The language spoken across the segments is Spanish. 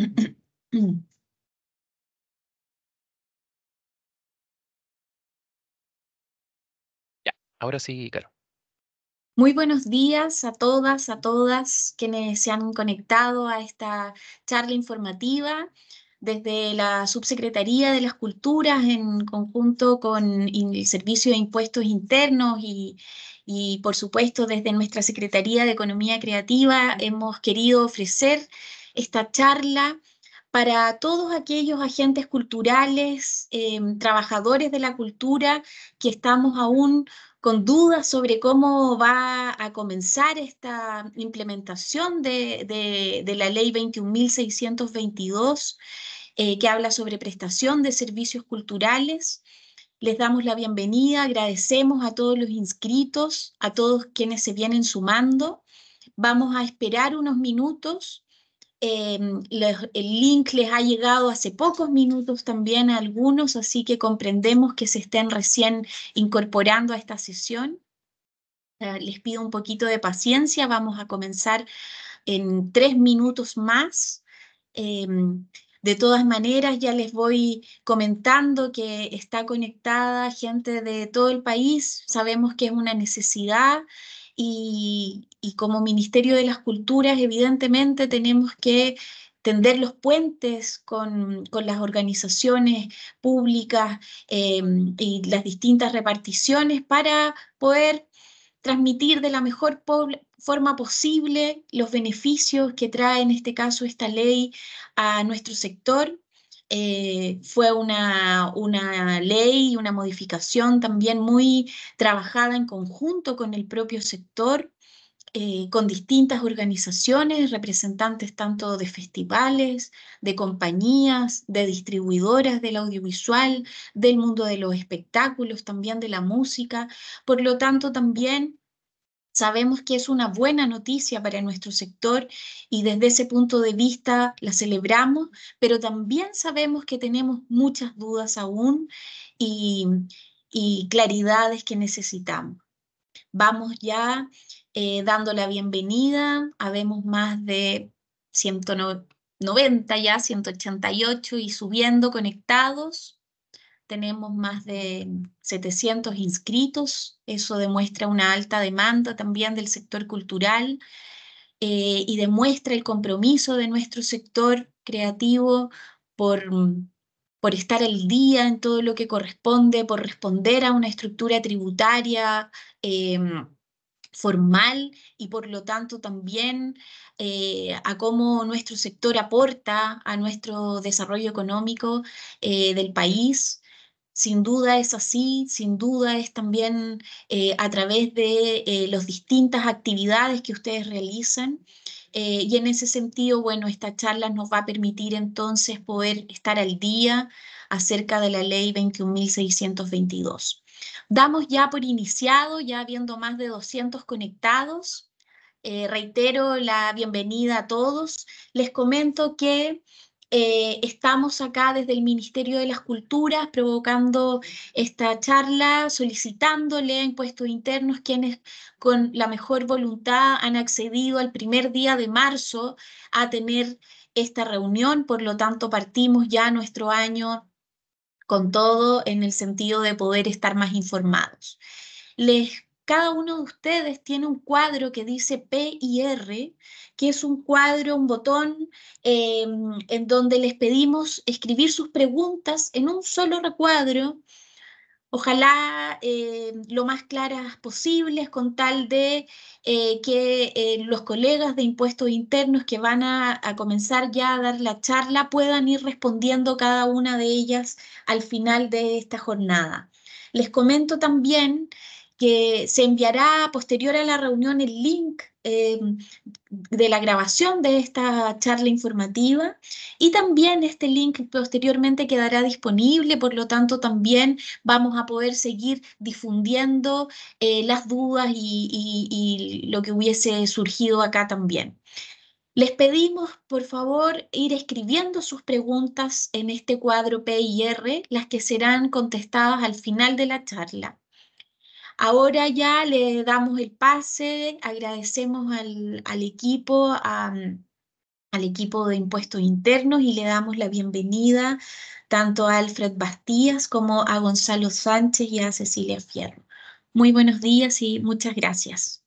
Ya, ahora sí, claro. Muy buenos días a todas, a todas quienes se han conectado a esta charla informativa desde la Subsecretaría de las Culturas en conjunto con el Servicio de Impuestos Internos y, y por supuesto desde nuestra Secretaría de Economía Creativa hemos querido ofrecer esta charla para todos aquellos agentes culturales, em, trabajadores de la cultura que estamos aún con dudas sobre cómo va a comenzar esta implementación de, la ley 21.622, eh, que habla sobre prestación de servicios culturales. Les damos la bienvenida, agradecemos a todos los inscritos, a todos quienes se vienen sumando. Vamos a esperar unos minutos Em, el link les ha llegado hace pocos minutos también a algunos, así que comprendemos que se estén recién incorporando a esta sesión. Eh, les pido un poquito de paciencia, vamos a comenzar en tres minutos más. Em, de todas maneras, ya les voy comentando que está conectada gente de todo el país. Sabemos que es una necesidad y, como Ministerio de las Culturas, evidentemente tenemos que tender los puentes con, las organizaciones públicas eh, y las distintas reparticiones para poder transmitir de la mejor forma posible los beneficios que trae en este caso esta ley a nuestro sector eh, fue una, una ley, una modificación también muy trabajada en conjunto con el propio sector, eh, con distintas organizaciones, representantes tanto de festivales, de compañías, de distribuidoras del audiovisual, del mundo de los espectáculos, también de la música. Por lo tanto, también Sabemos que es una buena noticia para nuestro sector y desde ese punto de vista la celebramos, pero también sabemos que tenemos muchas dudas aún y, claridades que necesitamos. Vamos ya eh, dando la bienvenida, habemos más de 190 ya, 188 y subiendo conectados tenemos más de 700 inscritos, eso demuestra una alta demanda también del sector cultural eh, y demuestra el compromiso de nuestro sector creativo por, estar al día en todo lo que corresponde, por responder a una estructura tributaria. Eh, formal y por lo tanto también eh, a cómo nuestro sector aporta a nuestro desarrollo económico del país sin duda es así, sin duda es también eh, a través de eh, las distintas actividades que ustedes realizan. Eh, y en ese sentido, bueno, esta charla nos va a permitir entonces poder estar al día acerca de la ley 21.622. Damos ya por iniciado, ya habiendo más de 200 conectados. reitero la bienvenida a todos. Les comento que eh, estamos acá desde el Ministerio de las Culturas provocando esta charla, solicitándole a puestos internos quienes con la mejor voluntad han accedido al primer día de marzo a tener esta reunión. Por lo tanto, partimos ya nuestro año con todo en el sentido de poder estar más informados. Les cada uno de ustedes tiene un cuadro que dice P y R, que es un cuadro, un botón, em, en donde les pedimos escribir sus preguntas en un solo recuadro, ojalá em, lo más claras posibles, con tal de eh, que eh, los colegas de impuestos internos que van a comenzar ya a dar la charla puedan ir respondiendo cada una de ellas al final de esta jornada. Les comento también que se enviará posterior a la reunión el link eh, de la grabación de esta charla informativa y también este link posteriormente quedará disponible, por lo tanto también vamos a poder seguir difundiendo eh, las dudas y, y lo que hubiese surgido acá también. Les pedimos, por favor, ir escribiendo sus preguntas en este cuadro P y R, las que serán contestadas al final de la charla. Ahora ya le damos el pase, agradecemos al, equipo, al equipo de impuestos internos y le damos la bienvenida tanto a Alfred Bastías como a Gonzalo Sánchez y a Cecilia Fierro. Muy buenos días y muchas gracias.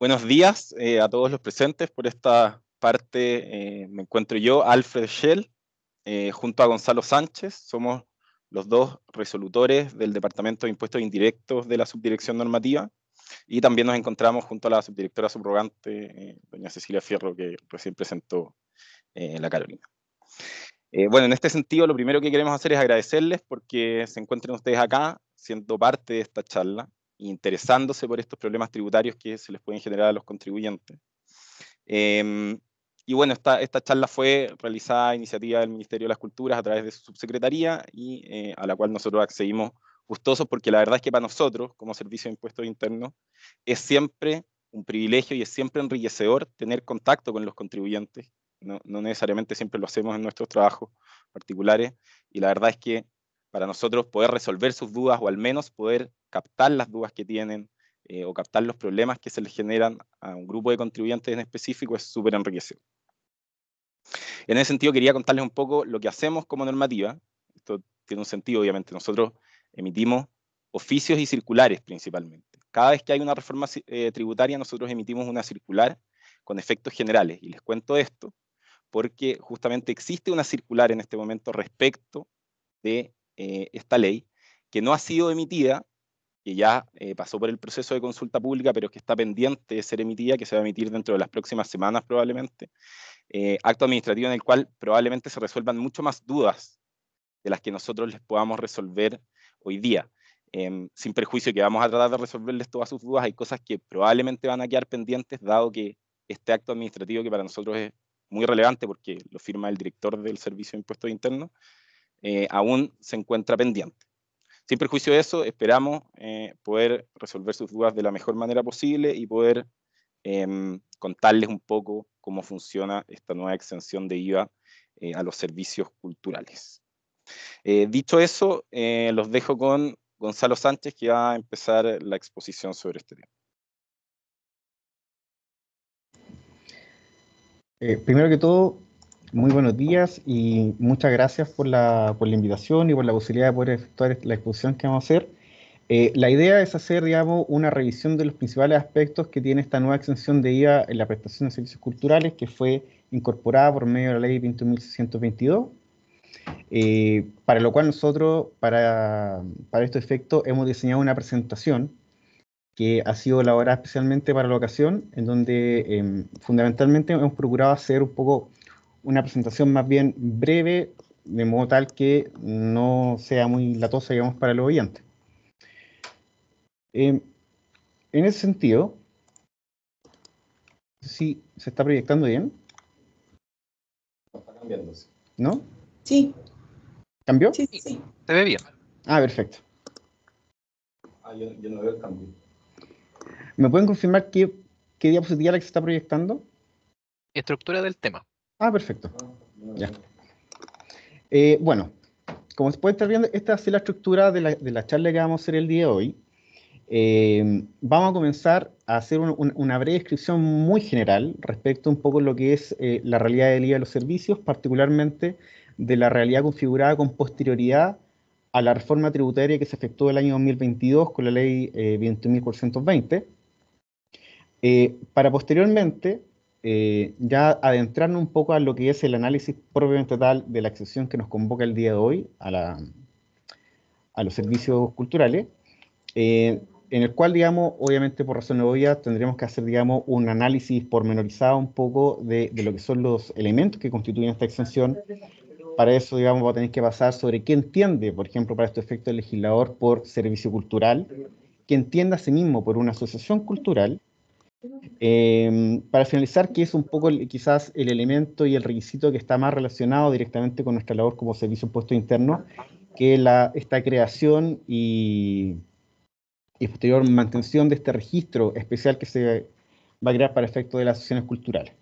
Buenos días eh, a todos los presentes. Por esta parte eh, me encuentro yo, Alfred Schell, eh, junto a Gonzalo Sánchez. Somos los dos resolutores del Departamento de Impuestos Indirectos de la Subdirección Normativa, y también nos encontramos junto a la subdirectora subrogante, eh, doña Cecilia Fierro, que recién presentó eh, la Carolina. Eh, bueno, en este sentido, lo primero que queremos hacer es agradecerles porque se encuentren ustedes acá, siendo parte de esta charla, interesándose por estos problemas tributarios que se les pueden generar a los contribuyentes. Em, y bueno, esta, esta charla fue realizada a iniciativa del Ministerio de las Culturas a través de su subsecretaría y eh, a la cual nosotros accedimos gustosos porque la verdad es que para nosotros, como Servicio de Impuestos Internos, es siempre un privilegio y es siempre enriquecedor tener contacto con los contribuyentes. No, no necesariamente siempre lo hacemos en nuestros trabajos particulares y la verdad es que para nosotros poder resolver sus dudas o al menos poder captar las dudas que tienen eh, o captar los problemas que se les generan a un grupo de contribuyentes en específico es súper enriquecedor. En ese sentido, quería contarles un poco lo que hacemos como normativa. Esto tiene un sentido, obviamente. Nosotros emitimos oficios y circulares principalmente. Cada vez que hay una reforma eh, tributaria, nosotros emitimos una circular con efectos generales. Y les cuento esto porque justamente existe una circular en este momento respecto de eh, esta ley que no ha sido emitida, que ya eh, pasó por el proceso de consulta pública, pero que está pendiente de ser emitida, que se va a emitir dentro de las próximas semanas probablemente, eh, acto administrativo en el cual probablemente se resuelvan mucho más dudas de las que nosotros les podamos resolver hoy día. Em, sin perjuicio que vamos a tratar de resolverles todas sus dudas, hay cosas que probablemente van a quedar pendientes, dado que este acto administrativo, que para nosotros es muy relevante porque lo firma el director del Servicio de Impuestos Internos, eh, aún se encuentra pendiente. Sin perjuicio de eso, esperamos eh, poder resolver sus dudas de la mejor manera posible y poder Em, contarles un poco cómo funciona esta nueva exención de IVA eh, a los servicios culturales. Eh, dicho eso, eh, los dejo con Gonzalo Sánchez, que va a empezar la exposición sobre este tema. primero que todo, muy buenos días y muchas gracias por la, por la invitación y por la posibilidad de poder efectuar la exposición que vamos a hacer. Eh, la idea es hacer, digamos, una revisión de los principales aspectos que tiene esta nueva exención de IVA en la prestación de servicios culturales que fue incorporada por medio de la ley 21.622, eh, para lo cual nosotros, para, para este efecto, hemos diseñado una presentación que ha sido elaborada especialmente para la ocasión, en donde em, fundamentalmente hemos procurado hacer un poco una presentación más bien breve, de modo tal que no sea muy latosa, digamos, para los oyentes. Em, en ese sentido, ¿sí se está proyectando bien? Está cambiándose. ¿No? Sí. ¿Cambió? Sí, sí. sí. Se ve bien. Ah, perfecto. Ah, yo, no veo el cambio. ¿Me pueden confirmar qué, diapositiva la que se está proyectando? Estructura del tema. Ah, perfecto. Ah, ya. Eh, bueno, como se puede estar viendo, esta es la estructura de la, de la charla que vamos a hacer el día de hoy. Eh, vamos a comenzar a hacer una breve descripción muy general respecto un poco lo que es eh, la realidad del IVA de los servicios, particularmente de la realidad configurada con posterioridad a la reforma tributaria que se efectuó el año 2022 con la ley eh, 21.420. Eh, para posteriormente ya adentrarnos un poco a lo que es el análisis propiamente tal de la excepción que nos convoca el día de hoy a, la, a los servicios culturales. Eh, en el cual, digamos, obviamente por razones obvias, tendríamos que hacer, digamos, un análisis pormenorizado un poco de, lo que son los elementos que constituyen esta exención. Para eso, digamos, va a tener que pasar sobre qué entiende, por ejemplo, para este efecto el legislador por servicio cultural, qué entienda a sí mismo por una asociación cultural. Em, para finalizar, que es un poco quizás el elemento y el requisito que está más relacionado directamente con nuestra labor como servicio puesto interno, que la, esta creación y y posterior mantención de este registro especial que se va a crear para efecto de las acciones culturales.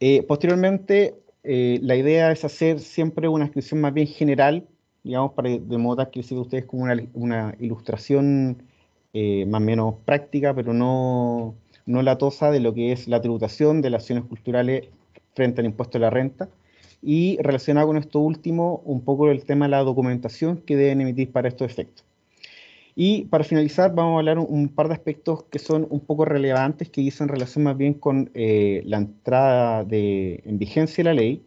Eh, posteriormente, eh, la idea es hacer siempre una inscripción más bien general, digamos, para de modo que sirva ustedes como una, ilustración eh, más o menos práctica, pero no, no latosa de lo que es la tributación de las acciones culturales frente al impuesto de la renta. Y relacionado con esto último, un poco el tema de la documentación que deben emitir para estos efectos. Y para finalizar, vamos a hablar un, par de aspectos que son un poco relevantes, que dicen relación más bien con eh, la entrada de, en vigencia de la ley,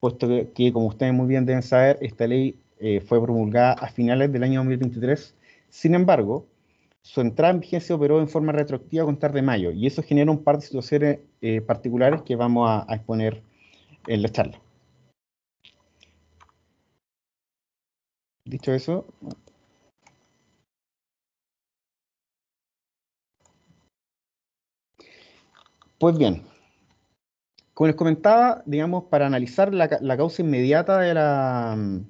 puesto que, como ustedes muy bien deben saber, esta ley eh, fue promulgada a finales del año 2023. Sin embargo, su entrada en vigencia operó en forma retroactiva a contar de mayo, y eso genera un par de situaciones eh, particulares que vamos a exponer en la charla. Dicho eso, Pues bien, como les comentaba, digamos, para analizar la, causa inmediata de la,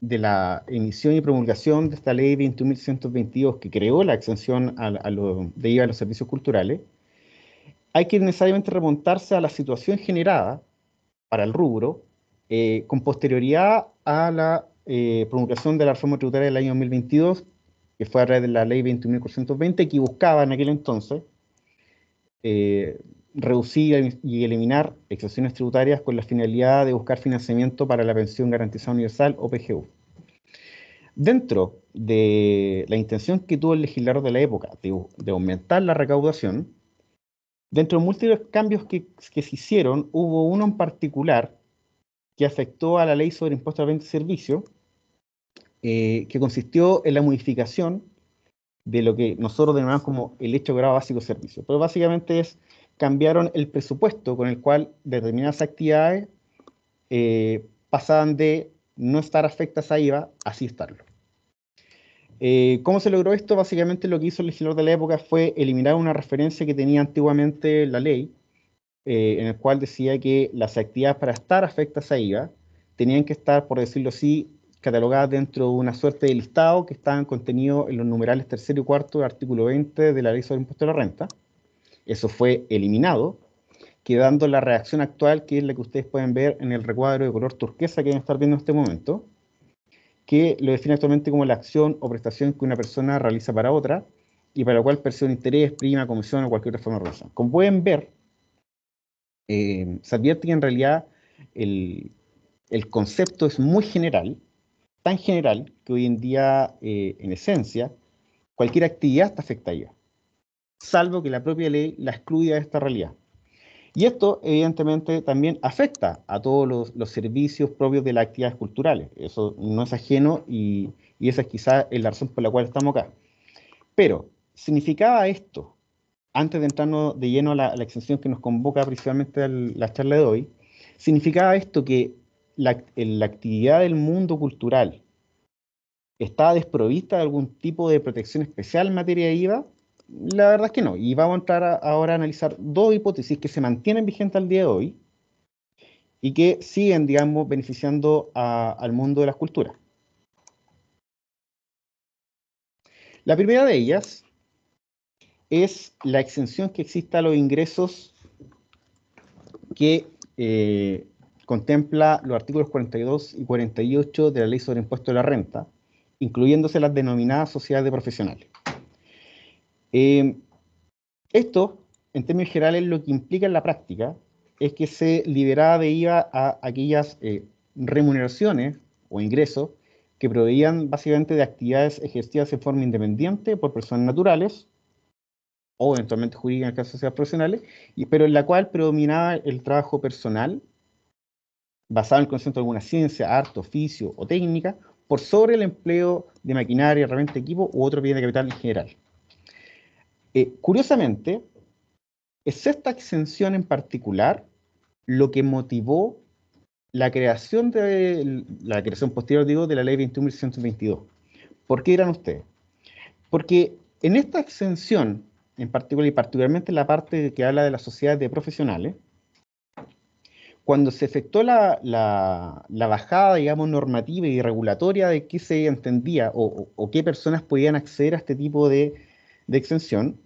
de la emisión y promulgación de esta ley 21.122 que creó la exención de IVA a los servicios culturales, hay que necesariamente remontarse a la situación generada para el rubro eh, con posterioridad a la eh, promulgación de la reforma tributaria del año 2022, que fue a través de la ley 21.420, que buscaba en aquel entonces eh, reducir y eliminar excepciones tributarias con la finalidad de buscar financiamiento para la pensión garantizada universal o PGU. Dentro de la intención que tuvo el legislador de la época de, aumentar la recaudación, dentro de múltiples cambios que, se hicieron, hubo uno en particular que afectó a la ley sobre impuestos al servicio, eh, que consistió en la modificación de lo que nosotros denominamos como el hecho grado básico de servicio. Pero básicamente es cambiaron el presupuesto con el cual determinadas actividades eh, pasaban de no estar afectas a IVA a sí estarlo. Eh, ¿Cómo se logró esto? Básicamente lo que hizo el legislador de la época fue eliminar una referencia que tenía antiguamente la ley, eh, en el cual decía que las actividades para estar afectas a IVA tenían que estar, por decirlo así, catalogadas dentro de una suerte de listado que estaban contenidos en los numerales tercero y cuarto del artículo 20 de la ley sobre impuesto de la renta. Eso fue eliminado, quedando la reacción actual, que es la que ustedes pueden ver en el recuadro de color turquesa que van a estar viendo en este momento, que lo define actualmente como la acción o prestación que una persona realiza para otra y para la cual percibe un interés, prima, comisión o cualquier otra forma de relación. Como pueden ver, eh, se advierte que en realidad el, concepto es muy general, tan general que hoy en día, eh, en esencia, cualquier actividad está afectada salvo que la propia ley la excluya de esta realidad. Y esto, evidentemente, también afecta a todos los, servicios propios de las actividades culturales. Eso no es ajeno y, esa es quizás la razón por la cual estamos acá. Pero, ¿significaba esto, antes de entrarnos de lleno a la, extensión que nos convoca principalmente la charla de hoy, significaba esto que la, la actividad del mundo cultural estaba desprovista de algún tipo de protección especial en materia de IVA? La verdad es que no. Y vamos a entrar ahora a analizar dos hipótesis que se mantienen vigentes al día de hoy y que siguen, digamos, beneficiando al mundo de las culturas. La primera de ellas es la exención que exista a los ingresos que eh, contempla los artículos 42 y 48 de la Ley sobre Impuesto de la Renta, incluyéndose las denominadas sociedades de profesionales. Eh, esto, en términos generales, lo que implica en la práctica es que se liberaba de IVA a aquellas eh, remuneraciones o ingresos que proveían básicamente de actividades ejercidas en forma independiente por personas naturales o eventualmente jurídicas en el caso de sociedades profesionales, pero en la cual predominaba el trabajo personal basado en el concepto de alguna ciencia, arte, oficio o técnica, por sobre el empleo de maquinaria, herramienta, equipo u otro bien de capital en general. Eh, curiosamente, es esta exención en particular lo que motivó la creación, de, la creación posterior digo, de la ley 21.122. ¿Por qué eran ustedes? Porque en esta exención, en particular y particularmente en la parte que habla de las sociedades de profesionales, cuando se efectuó la, bajada, digamos, normativa y regulatoria de qué se entendía o, qué personas podían acceder a este tipo de de exención.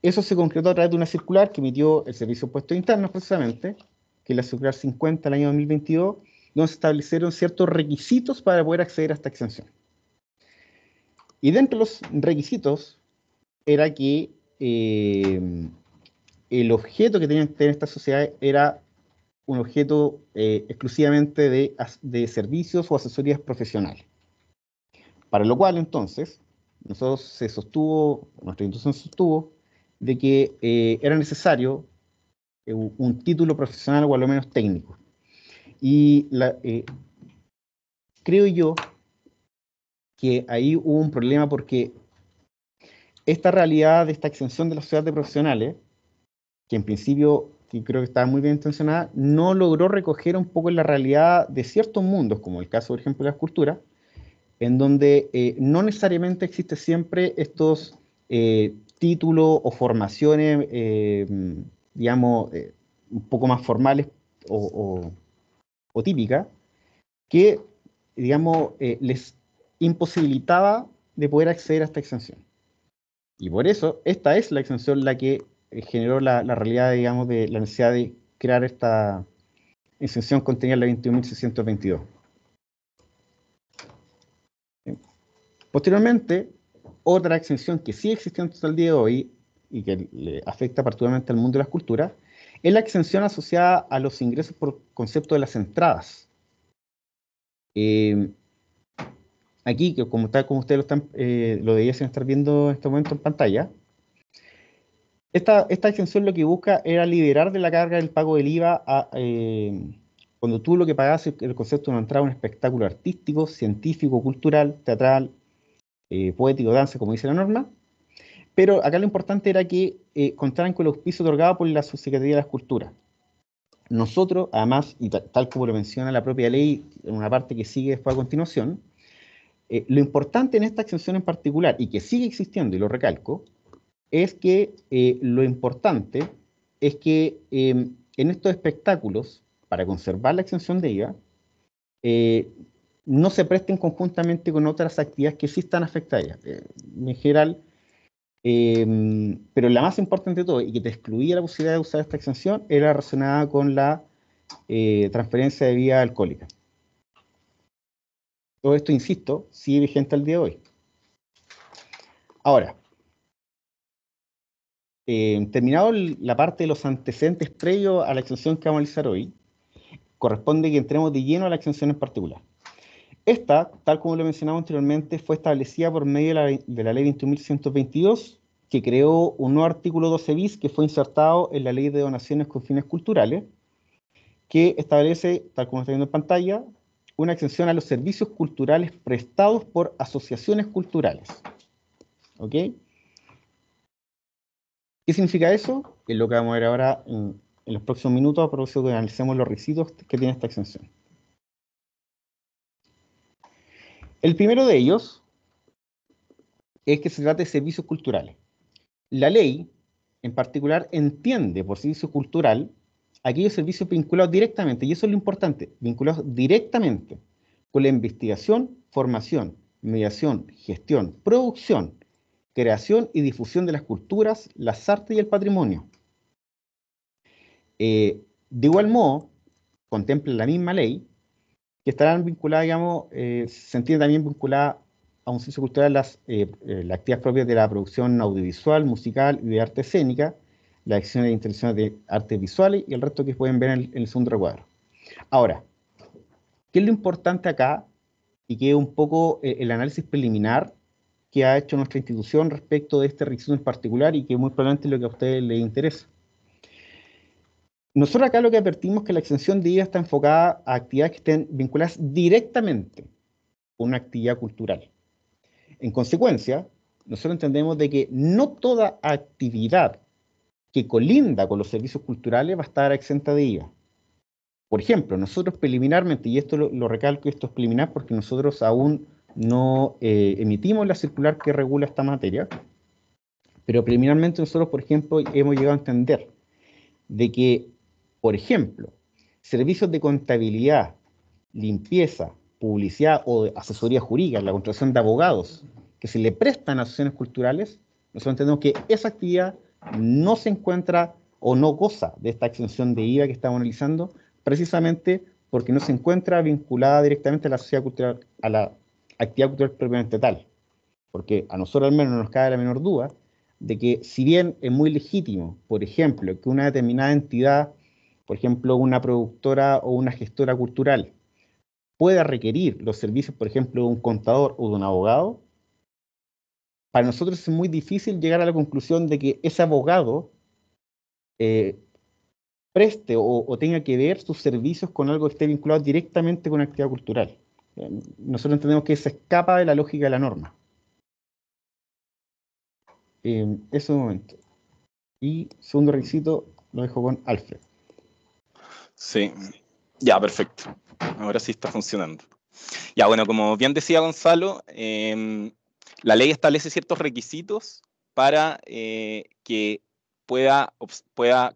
Eso se concretó a través de una circular que emitió el Servicio de interno precisamente, que es la circular 50 del año 2022, donde se establecieron ciertos requisitos para poder acceder a esta exención. Y dentro de los requisitos era que eh, el objeto que tenían que tener estas sociedades era un objeto eh, exclusivamente de, de servicios o asesorías profesionales. Para lo cual, entonces, nosotros se sostuvo, nuestra institución sostuvo, de que eh, era necesario eh, un título profesional o al menos técnico. Y la, eh, creo yo que ahí hubo un problema porque esta realidad de esta extensión de la sociedad de profesionales, que en principio que creo que estaba muy bien intencionada, no logró recoger un poco la realidad de ciertos mundos, como el caso, por ejemplo, de la escultura, en donde eh, no necesariamente existe siempre estos eh, títulos o formaciones, eh, digamos, un poco más formales o, típicas, que, digamos, les imposibilitaba de poder acceder a esta exención. Y por eso, esta es la exención la que generó la, la realidad, digamos, de la necesidad de crear esta exención contenida en la 21.622. Posteriormente, otra exención que sí existió hasta el día de hoy y que le afecta particularmente al mundo de las culturas, es la exención asociada a los ingresos por concepto de las entradas. Eh, aquí, que como, ustedes lo, están, eh, lo estar viendo en este momento en pantalla, esta, esta, exención lo que busca era liberar de la carga del pago del IVA eh, cuando tú lo que pagas es el concepto de una entrada a un espectáculo artístico, científico, cultural, teatral, eh, poético, danza, como dice la norma. Pero acá lo importante era que eh, contaran con el auspicio otorgado por la Subsecretaría de las Culturas. Nosotros, además, y tal, como lo menciona la propia ley, en una parte que sigue después a continuación, eh, lo importante en esta exención en particular, y que sigue existiendo, y lo recalco, es que lo importante es que em, en estos espectáculos, para conservar la exención de IVA, no se presten conjuntamente con otras actividades que sí están afectadas eh, en general. Em, pero la más importante de todo, y que te excluía la posibilidad de usar esta exención, era relacionada con la eh, transferencia de vía alcohólica. Todo esto, insisto, sigue vigente al día de hoy. Ahora, em, terminado la parte de los antecedentes previos a la exención que vamos a analizar hoy, corresponde que entremos de lleno a la exención en particular. Esta, tal como lo mencionamos anteriormente, fue establecida por medio de la, Ley 21.122, que creó un nuevo artículo 12 bis que fue insertado en la Ley de Donaciones con Fines Culturales, que establece, tal como está viendo en pantalla, una exención a los servicios culturales prestados por asociaciones culturales. ¿Ok? ¿Qué significa eso? Es lo que vamos a ver ahora en, los próximos minutos, a propósito que analicemos los residuos que tiene esta exención. El primero de ellos es que se trata de servicios culturales. La ley, en particular, entiende por servicio cultural aquellos servicios vinculados directamente, y eso es lo importante, vinculados directamente con la investigación, formación, mediación, gestión, producción, creación y difusión de las culturas, las artes y el patrimonio. Eh, de igual modo, contempla la misma ley que estarán vinculadas, digamos, eh, se entiende también vinculada a un censo cultural las, eh, eh, las, actividades propias de la producción audiovisual, musical y de arte escénica, las acciones de intervenciones de artes visuales y el resto que pueden ver en el, segundo recuadro. Ahora, ¿qué es lo importante acá? Y que es un poco el análisis preliminar que ha hecho nuestra institución respecto de este requisito en particular y que muy probablemente es lo que a ustedes les interesa. Nosotros acá lo que advertimos es que la exención de IVA está enfocada a actividades que estén vinculadas directamente con una actividad cultural. En consecuencia, nosotros entendemos de que no toda actividad que colinda con los servicios culturales va a estar exenta de IVA. Por ejemplo, nosotros preliminarmente, y esto lo, recalco, esto es preliminar porque nosotros aún no eh, emitimos la circular que regula esta materia, pero preliminarmente nosotros, por ejemplo, hemos llegado a entender de que por ejemplo, servicios de contabilidad, limpieza, publicidad o asesoría jurídica, la contratación de abogados que se le prestan a asociaciones culturales, nosotros entendemos que esa actividad no se encuentra o no goza de esta exención de IVA que estamos analizando, precisamente porque no se encuentra vinculada directamente a la sociedad cultural, a la actividad cultural propiamente tal. Porque a nosotros al menos no nos cae la menor duda de que si bien es muy legítimo, por ejemplo, que una determinada entidad por ejemplo, una productora o una gestora cultural pueda requerir los servicios, por ejemplo, de un contador o de un abogado, para nosotros es muy difícil llegar a la conclusión de que ese abogado eh, preste o, tenga que ver sus servicios con algo que esté vinculado directamente con actividad cultural. Eh, nosotros entendemos que se escapa de la lógica de la norma. en eh, eso es un momento. Y segundo requisito lo dejo con Alfred. Sí, ya, perfecto. Ahora sí está funcionando. Ya, bueno, como bien decía Gonzalo, em, la ley establece ciertos requisitos para eh, que pueda,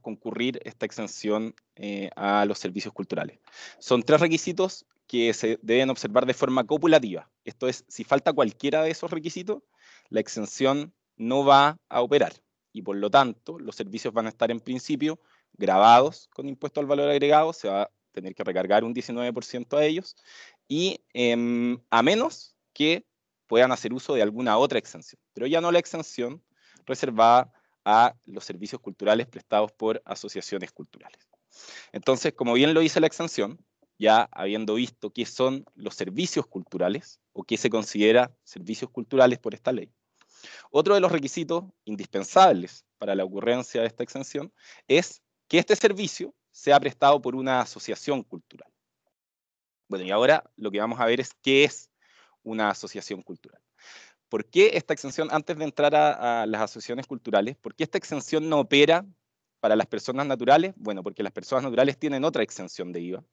concurrir esta exención eh, a los servicios culturales. Son tres requisitos que se deben observar de forma copulativa. Esto es, si falta cualquiera de esos requisitos, la exención no va a operar y por lo tanto los servicios van a estar en principio grabados con impuesto al valor agregado, se va a tener que recargar un 19% a ellos, y em, a menos que puedan hacer uso de alguna otra exención, pero ya no la exención reservada a los servicios culturales prestados por asociaciones culturales. Entonces, como bien lo dice la exención, ya habiendo visto qué son los servicios culturales o qué se considera servicios culturales por esta ley, otro de los requisitos indispensables para la ocurrencia de esta exención es que este servicio sea prestado por una asociación cultural. Bueno, y ahora lo que vamos a ver es qué es una asociación cultural. ¿Por qué esta exención, antes de entrar a, las asociaciones culturales, por qué esta exención no opera para las personas naturales? Bueno, porque las personas naturales tienen otra exención de IVA,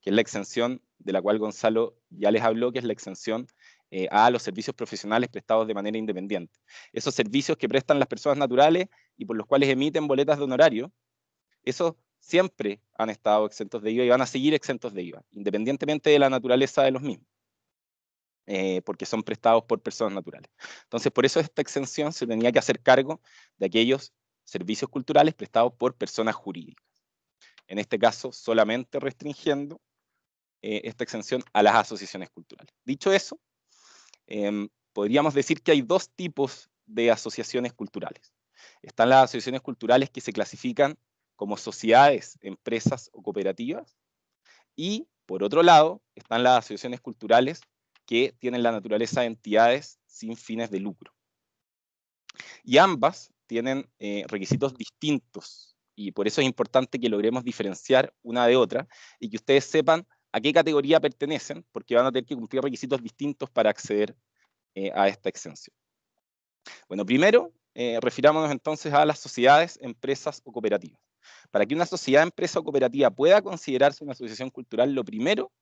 que es la exención de la cual Gonzalo ya les habló, que es la exención eh, a los servicios profesionales prestados de manera independiente. Esos servicios que prestan las personas naturales y por los cuales emiten boletas de honorario, esos siempre han estado exentos de IVA y van a seguir exentos de IVA, independientemente de la naturaleza de los mismos, eh, porque son prestados por personas naturales. Entonces, por eso esta exención se tenía que hacer cargo de aquellos servicios culturales prestados por personas jurídicas. En este caso, solamente restringiendo eh, esta exención a las asociaciones culturales. Dicho eso, em, podríamos decir que hay dos tipos de asociaciones culturales. Están las asociaciones culturales que se clasifican como sociedades, empresas o cooperativas. Y, por otro lado, están las asociaciones culturales que tienen la naturaleza de entidades sin fines de lucro. Y ambas tienen eh, requisitos distintos y por eso es importante que logremos diferenciar una de otra y que ustedes sepan a qué categoría pertenecen porque van a tener que cumplir requisitos distintos para acceder eh, a esta exención. Bueno, primero, eh, refirámonos entonces a las sociedades, empresas o cooperativas. Para que una sociedad, empresa o cooperativa pueda considerarse una asociación cultural, lo primero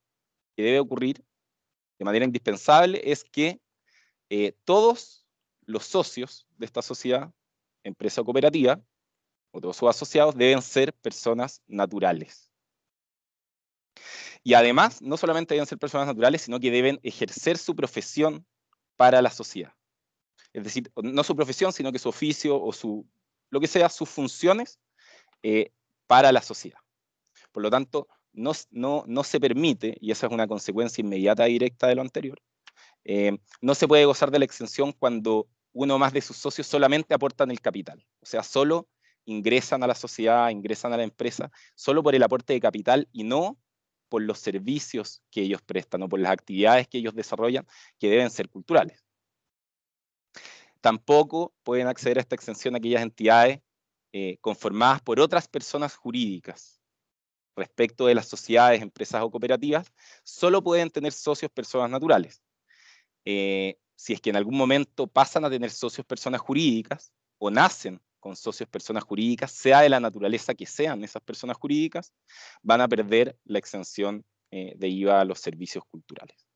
que debe ocurrir de manera indispensable es que eh, todos los socios de esta sociedad, empresa o cooperativa, o todos sus asociados, deben ser personas naturales. Y además, no solamente deben ser personas naturales, sino que deben ejercer su profesión para la sociedad. Es decir, no su profesión, sino que su oficio o su, lo que sea, sus funciones eh, para la sociedad. Por lo tanto, no, se permite, y esa es una consecuencia inmediata y directa de lo anterior, eh, no se puede gozar de la exención cuando uno o más de sus socios solamente aportan el capital, o sea, solo ingresan a la sociedad, ingresan a la empresa, solo por el aporte de capital y no por los servicios que ellos prestan o por las actividades que ellos desarrollan, que deben ser culturales. Tampoco pueden acceder a esta exención aquellas entidades eh, conformadas por otras personas jurídicas respecto de las sociedades, empresas o cooperativas, solo pueden tener socios personas naturales. Eh, si es que en algún momento pasan a tener socios personas jurídicas o nacen con socios personas jurídicas, sea de la naturaleza que sean esas personas jurídicas, van a perder la exención eh, de IVA a los servicios culturales.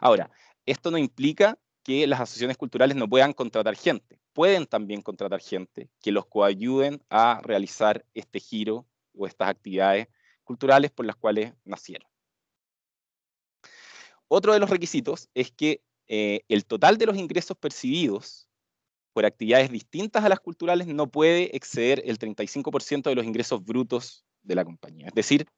Ahora, esto no implica que las asociaciones culturales no puedan contratar gente. Pueden también contratar gente que los coayuden a realizar este giro o estas actividades culturales por las cuales nacieron. Otro de los requisitos es que eh, el total de los ingresos percibidos por actividades distintas a las culturales no puede exceder el 35% de los ingresos brutos de la compañía. Es decir,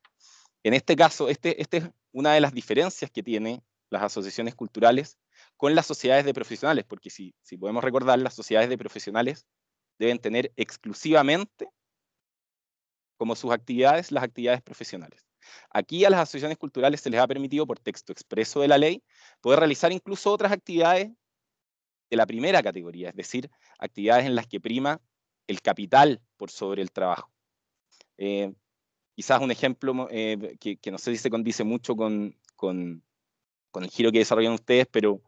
en este caso, esta este es una de las diferencias que tienen las asociaciones culturales con las sociedades de profesionales, porque si, podemos recordar, las sociedades de profesionales deben tener exclusivamente como sus actividades las actividades profesionales. Aquí a las asociaciones culturales se les ha permitido, por texto expreso de la ley, poder realizar incluso otras actividades de la primera categoría, es decir, actividades en las que prima el capital por sobre el trabajo. Eh, quizás un ejemplo eh, que, no sé si se condice mucho con el giro que desarrollan ustedes, pero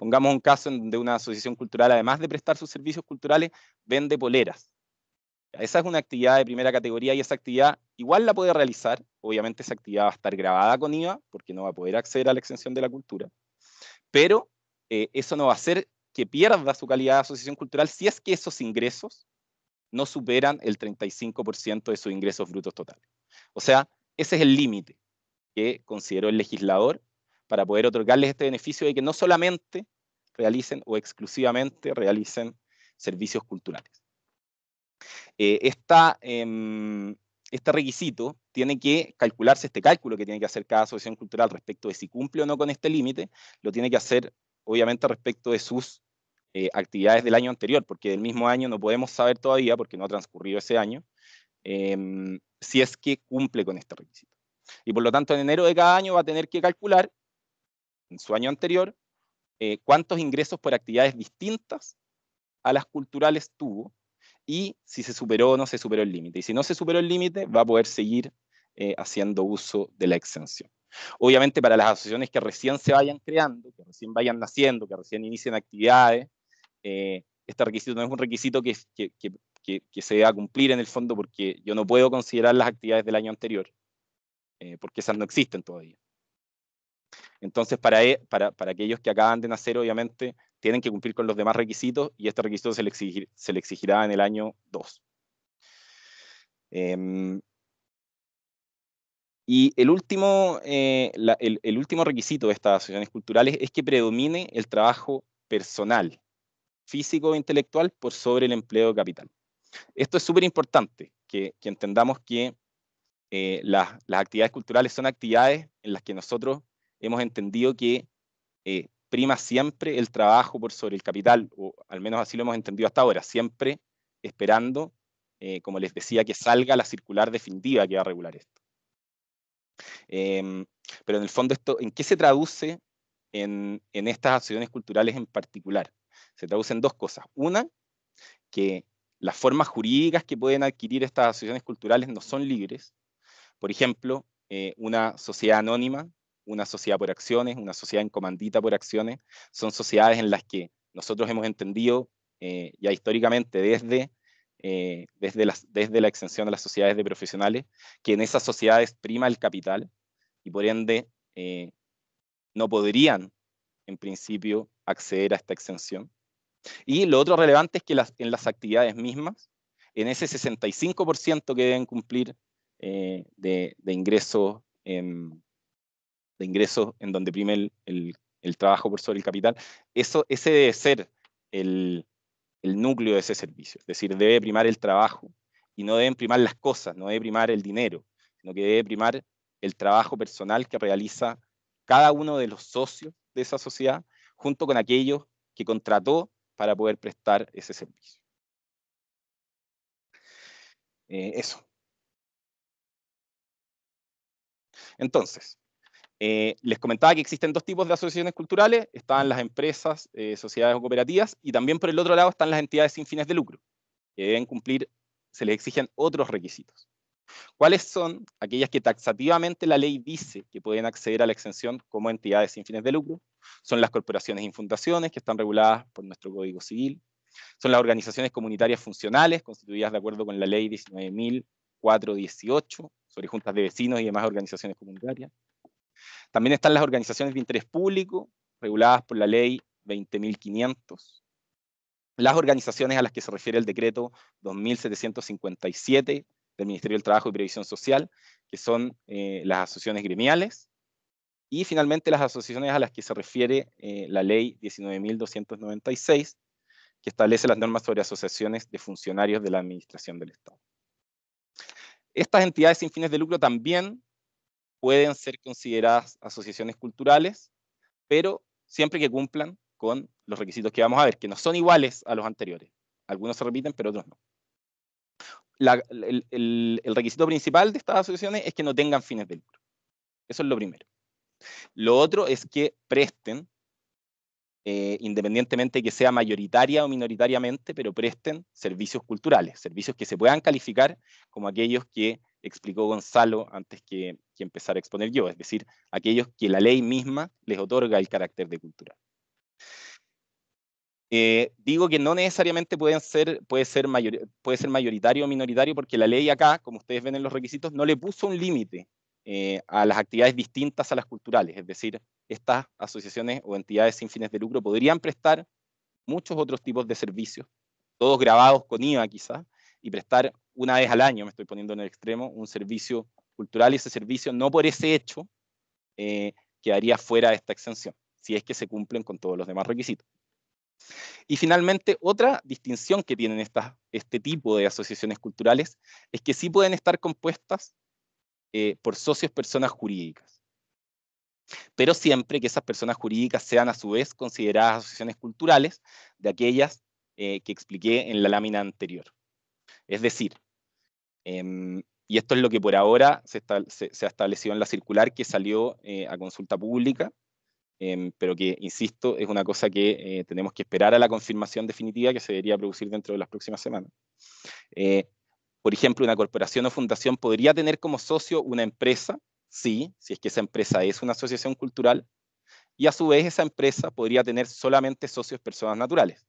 Pongamos un caso en una asociación cultural, además de prestar sus servicios culturales, vende poleras. Esa es una actividad de primera categoría y esa actividad igual la puede realizar. Obviamente esa actividad va a estar grabada con IVA porque no va a poder acceder a la exención de la cultura. Pero eh, eso no va a hacer que pierda su calidad de asociación cultural si es que esos ingresos no superan el 35% de sus ingresos brutos totales. O sea, ese es el límite que consideró el legislador para poder otorgarles este beneficio de que no solamente realicen o exclusivamente realicen servicios culturales. Eh, em, este requisito tiene que calcularse, este cálculo que tiene que hacer cada asociación cultural respecto de si cumple o no con este límite, lo tiene que hacer obviamente respecto de sus eh, actividades del año anterior, porque del mismo año no podemos saber todavía, porque no ha transcurrido ese año, em, si es que cumple con este requisito. Y por lo tanto, en enero de cada año va a tener que calcular en su año anterior, eh, cuántos ingresos por actividades distintas a las culturales tuvo y si se superó o no se superó el límite. Y si no se superó el límite, va a poder seguir eh, haciendo uso de la exención. Obviamente para las asociaciones que recién se vayan creando, que recién vayan naciendo, que recién inicien actividades, eh, este requisito no es un requisito que, que, que, que, se deba cumplir en el fondo porque yo no puedo considerar las actividades del año anterior, porque esas no existen todavía. Entonces, e, para, aquellos que acaban de nacer, obviamente, tienen que cumplir con los demás requisitos y este requisito se le, exigirá en el año 2. Em, y eh, el último, requisito de estas asociaciones culturales es que predomine el trabajo personal, físico e intelectual por sobre el empleo de capital. Esto es súper importante, que, entendamos que eh, las actividades culturales son actividades en las que nosotros hemos entendido que eh, prima siempre el trabajo por sobre el capital, o al menos así lo hemos entendido hasta ahora, siempre esperando, eh, como les decía, que salga la circular definitiva que va a regular esto. Em, pero en el fondo, esto, ¿en qué se traduce en, estas asociaciones culturales en particular? Se traducen dos cosas. Una, que las formas jurídicas que pueden adquirir estas asociaciones culturales no son libres. Por ejemplo, eh, una sociedad anónima una sociedad por acciones, una sociedad en comandita por acciones, son sociedades en las que nosotros hemos entendido eh, ya históricamente desde, eh, desde, la exención de las sociedades de profesionales, que en esas sociedades prima el capital y por ende eh, no podrían, en principio, acceder a esta exención. Y lo otro relevante es que las, en las actividades mismas, en ese 65% que deben cumplir de, de ingresos en de ingresos en donde prime el, trabajo por sobre el capital, eso, ese debe ser el, núcleo de ese servicio. Es decir, debe primar el trabajo y no deben primar las cosas, no debe primar el dinero, sino que debe primar el trabajo personal que realiza cada uno de los socios de esa sociedad junto con aquellos que contrató para poder prestar ese servicio. Eh, eso. Entonces, eh, les comentaba que existen dos tipos de asociaciones culturales, están las empresas, eh, sociedades o cooperativas, y también por el otro lado están las entidades sin fines de lucro, que deben cumplir, se les exigen otros requisitos. ¿Cuáles son aquellas que taxativamente la ley dice que pueden acceder a la exención como entidades sin fines de lucro? Son las corporaciones y fundaciones que están reguladas por nuestro Código Civil, son las organizaciones comunitarias funcionales constituidas de acuerdo con la ley 19.418 sobre juntas de vecinos y demás organizaciones comunitarias, también están las organizaciones de interés público, reguladas por la ley 20.500. Las organizaciones a las que se refiere el decreto 2757 del Ministerio del Trabajo y Previsión Social, que son eh, las asociaciones gremiales. Y finalmente las asociaciones a las que se refiere eh, la ley 19.296, que establece las normas sobre asociaciones de funcionarios de la Administración del Estado. Estas entidades sin fines de lucro también pueden ser consideradas asociaciones culturales, pero siempre que cumplan con los requisitos que vamos a ver, que no son iguales a los anteriores. Algunos se repiten, pero otros no. el, requisito principal de estas asociaciones es que no tengan fines de lucro. Eso es lo primero. Lo otro es que presten, eh, independientemente que sea mayoritaria o minoritariamente, pero presten servicios culturales, servicios que se puedan calificar como aquellos que explicó Gonzalo antes que, empezar a exponer yo, es decir, aquellos que la ley misma les otorga el carácter de cultural. Eh, digo que no necesariamente pueden ser, puede, ser mayor, puede ser mayoritario o minoritario porque la ley acá, como ustedes ven en los requisitos, no le puso un límite eh, a las actividades distintas a las culturales. Es decir, estas asociaciones o entidades sin fines de lucro podrían prestar muchos otros tipos de servicios, todos grabados con IVA quizás, y prestar una vez al año, me estoy poniendo en el extremo, un servicio cultural y ese servicio no por ese hecho eh, quedaría fuera de esta exención, si es que se cumplen con todos los demás requisitos. Y finalmente, otra distinción que tienen este tipo de asociaciones culturales es que sí pueden estar compuestas eh, por socios personas jurídicas, pero siempre que esas personas jurídicas sean a su vez consideradas asociaciones culturales de aquellas eh, que expliqué en la lámina anterior. Es decir, em, y esto es lo que por ahora se, ha establecido en la circular que salió eh, a consulta pública, em, pero que, insisto, es una cosa que eh, tenemos que esperar a la confirmación definitiva que se debería producir dentro de las próximas semanas. Eh, por ejemplo, una corporación o fundación podría tener como socio una empresa, sí, si es que esa empresa es una asociación cultural, y a su vez esa empresa podría tener solamente socios personas naturales.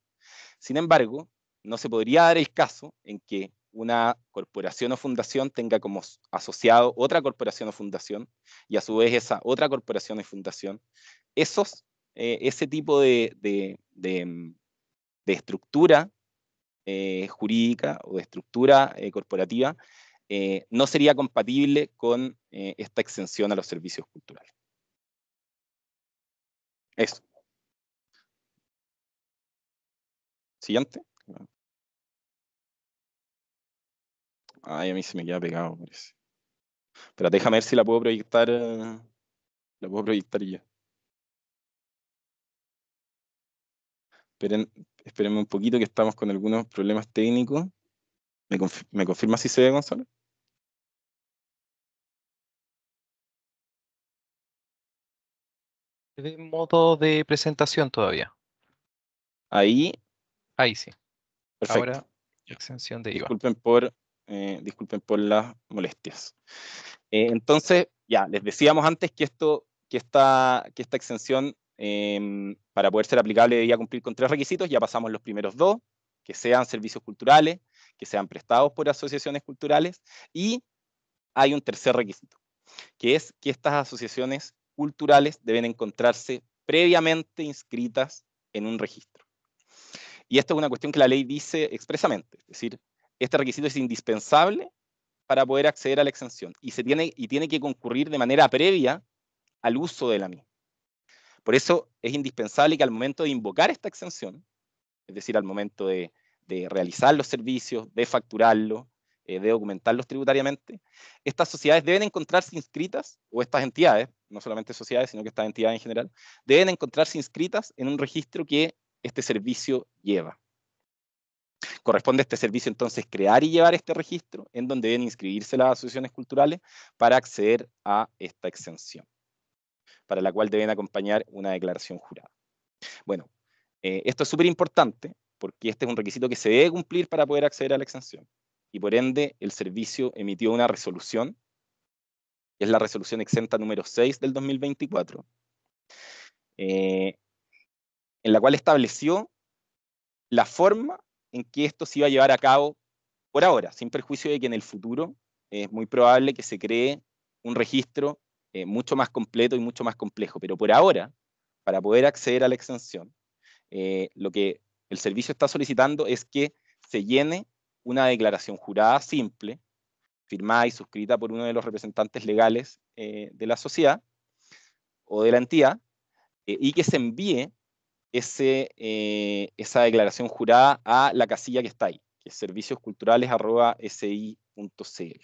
Sin embargo, no se podría dar el caso en que una corporación o fundación tenga como asociado otra corporación o fundación y a su vez esa otra corporación o fundación. Esos, eh, ese tipo de, de, mm, estructura eh, jurídica o de estructura eh, corporativa no sería compatible con esta exención a los servicios culturales. Eso. Siguiente. Ay, a mí se me queda pegado, Pero déjame ver si la puedo proyectar. Eh, la puedo proyectar ya. Esperen, espérenme un poquito que estamos con algunos problemas técnicos. ¿Me, confirma si se ve, Gonzalo? en modo de presentación todavía. Ahí. Ahí sí. Perfecto. Ahora, exención de IVA. Disculpen por eh, disculpen por las molestias. Eh, entonces, ya, les decíamos antes que, esto, que, esta, que esta exención, em, para poder ser aplicable, debía cumplir con tres requisitos. Ya pasamos los primeros dos, que sean servicios culturales, que sean prestados por asociaciones culturales, y hay un tercer requisito, que es que estas asociaciones culturales deben encontrarse previamente inscritas en un registro. Y esta es una cuestión que la ley dice expresamente, es decir, este requisito es indispensable para poder acceder a la exención y, se tiene, y tiene que concurrir de manera previa al uso de la misma. Por eso es indispensable que al momento de invocar esta exención, es decir, al momento de, realizar los servicios, de facturarlos, eh, de documentarlos tributariamente, estas sociedades deben encontrarse inscritas, o estas entidades, no solamente sociedades, sino que estas entidades en general, deben encontrarse inscritas en un registro que este servicio lleva. Corresponde a este servicio entonces crear y llevar este registro en donde deben inscribirse las asociaciones culturales para acceder a esta exención, para la cual deben acompañar una declaración jurada. Bueno, eh, esto es súper importante porque este es un requisito que se debe cumplir para poder acceder a la exención. Y por ende, el servicio emitió una resolución, es la resolución exenta número 6 del 2024, eh, en la cual estableció la forma en que esto se iba a llevar a cabo por ahora, sin perjuicio de que en el futuro es muy probable que se cree un registro eh, mucho más completo y mucho más complejo. Pero por ahora, para poder acceder a la exención, eh, lo que el servicio está solicitando es que se llene una declaración jurada simple, firmada y suscrita por uno de los representantes legales eh, de la sociedad o de la entidad, y que se envíe eh, esa declaración jurada a la casilla que está ahí, que es serviciosculturales.si.cl.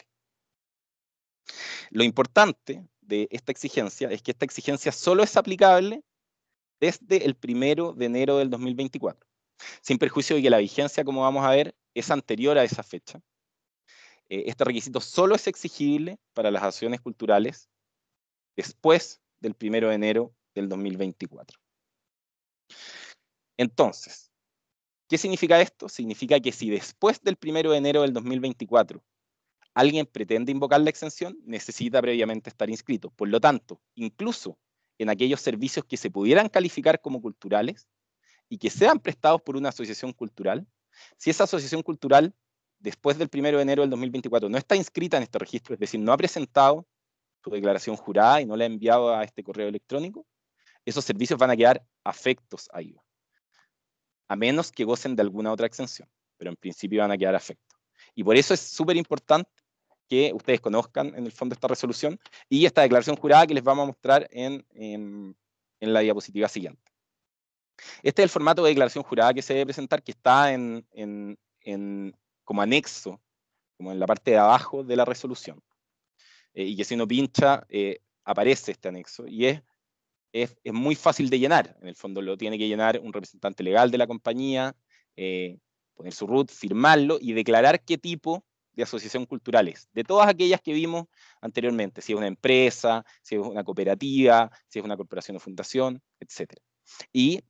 Lo importante de esta exigencia es que esta exigencia solo es aplicable desde el primero de enero del 2024, sin perjuicio de que la vigencia, como vamos a ver, es anterior a esa fecha. Eh, este requisito solo es exigible para las acciones culturales después del 1 de enero del 2024. Entonces, ¿qué significa esto? Significa que si después del 1 de enero del 2024 alguien pretende invocar la exención, necesita previamente estar inscrito. Por lo tanto, incluso en aquellos servicios que se pudieran calificar como culturales y que sean prestados por una asociación cultural, si esa asociación cultural después del 1 de enero del 2024 no está inscrita en este registro, es decir, no ha presentado su declaración jurada y no la ha enviado a este correo electrónico, esos servicios van a quedar afectos a IVA, a menos que gocen de alguna otra exención, pero en principio van a quedar afectos. Y por eso es súper importante que ustedes conozcan en el fondo esta resolución y esta declaración jurada que les vamos a mostrar en, la diapositiva siguiente. Este es el formato de declaración jurada que se debe presentar, que está en, como anexo, como en la parte de abajo de la resolución. Eh, y que si uno pincha, eh, aparece este anexo. Y es es, muy fácil de llenar. En el fondo lo tiene que llenar un representante legal de la compañía, eh, poner su root, firmarlo y declarar qué tipo de asociación cultural es. De todas aquellas que vimos anteriormente, si es una empresa, si es una cooperativa, si es una corporación o fundación, etc. Y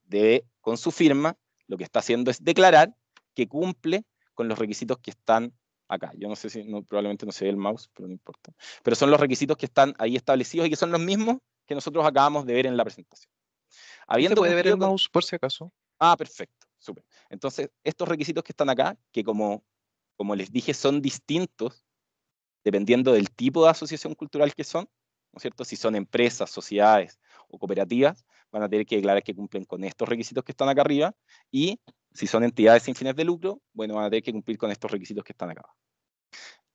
con su firma, lo que está haciendo es declarar que cumple con los requisitos que están acá. Yo no sé si, probablemente no se ve el mouse, pero no importa. Pero son los requisitos que están ahí establecidos y que son los mismos que nosotros acabamos de ver en la presentación. Habiendo ¿Se puede ver el mouse por si acaso? Ah, perfecto, súper. Entonces, estos requisitos que están acá, que como, como les dije, son distintos dependiendo del tipo de asociación cultural que son, ¿no es cierto? Si son empresas, sociedades o cooperativas, van a tener que declarar que cumplen con estos requisitos que están acá arriba, y si son entidades sin fines de lucro, bueno, van a tener que cumplir con estos requisitos que están acá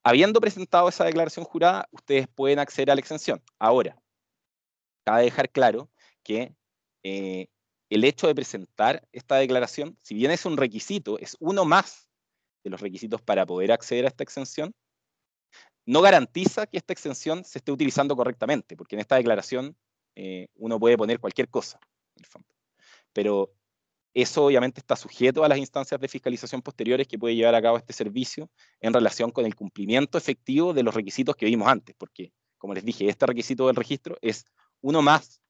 Habiendo presentado esa declaración jurada, ustedes pueden acceder a la exención. Ahora, cabe dejar claro que eh, el hecho de presentar esta declaración, si bien es un requisito, es uno más de los requisitos para poder acceder a esta exención, no garantiza que esta exención se esté utilizando correctamente, porque en esta declaración eh, uno puede poner cualquier cosa, Pero eso obviamente está sujeto a las instancias de fiscalización posteriores que puede llevar a cabo este servicio en relación con el cumplimiento efectivo de los requisitos que vimos antes, porque, como les dije, este requisito del registro es uno más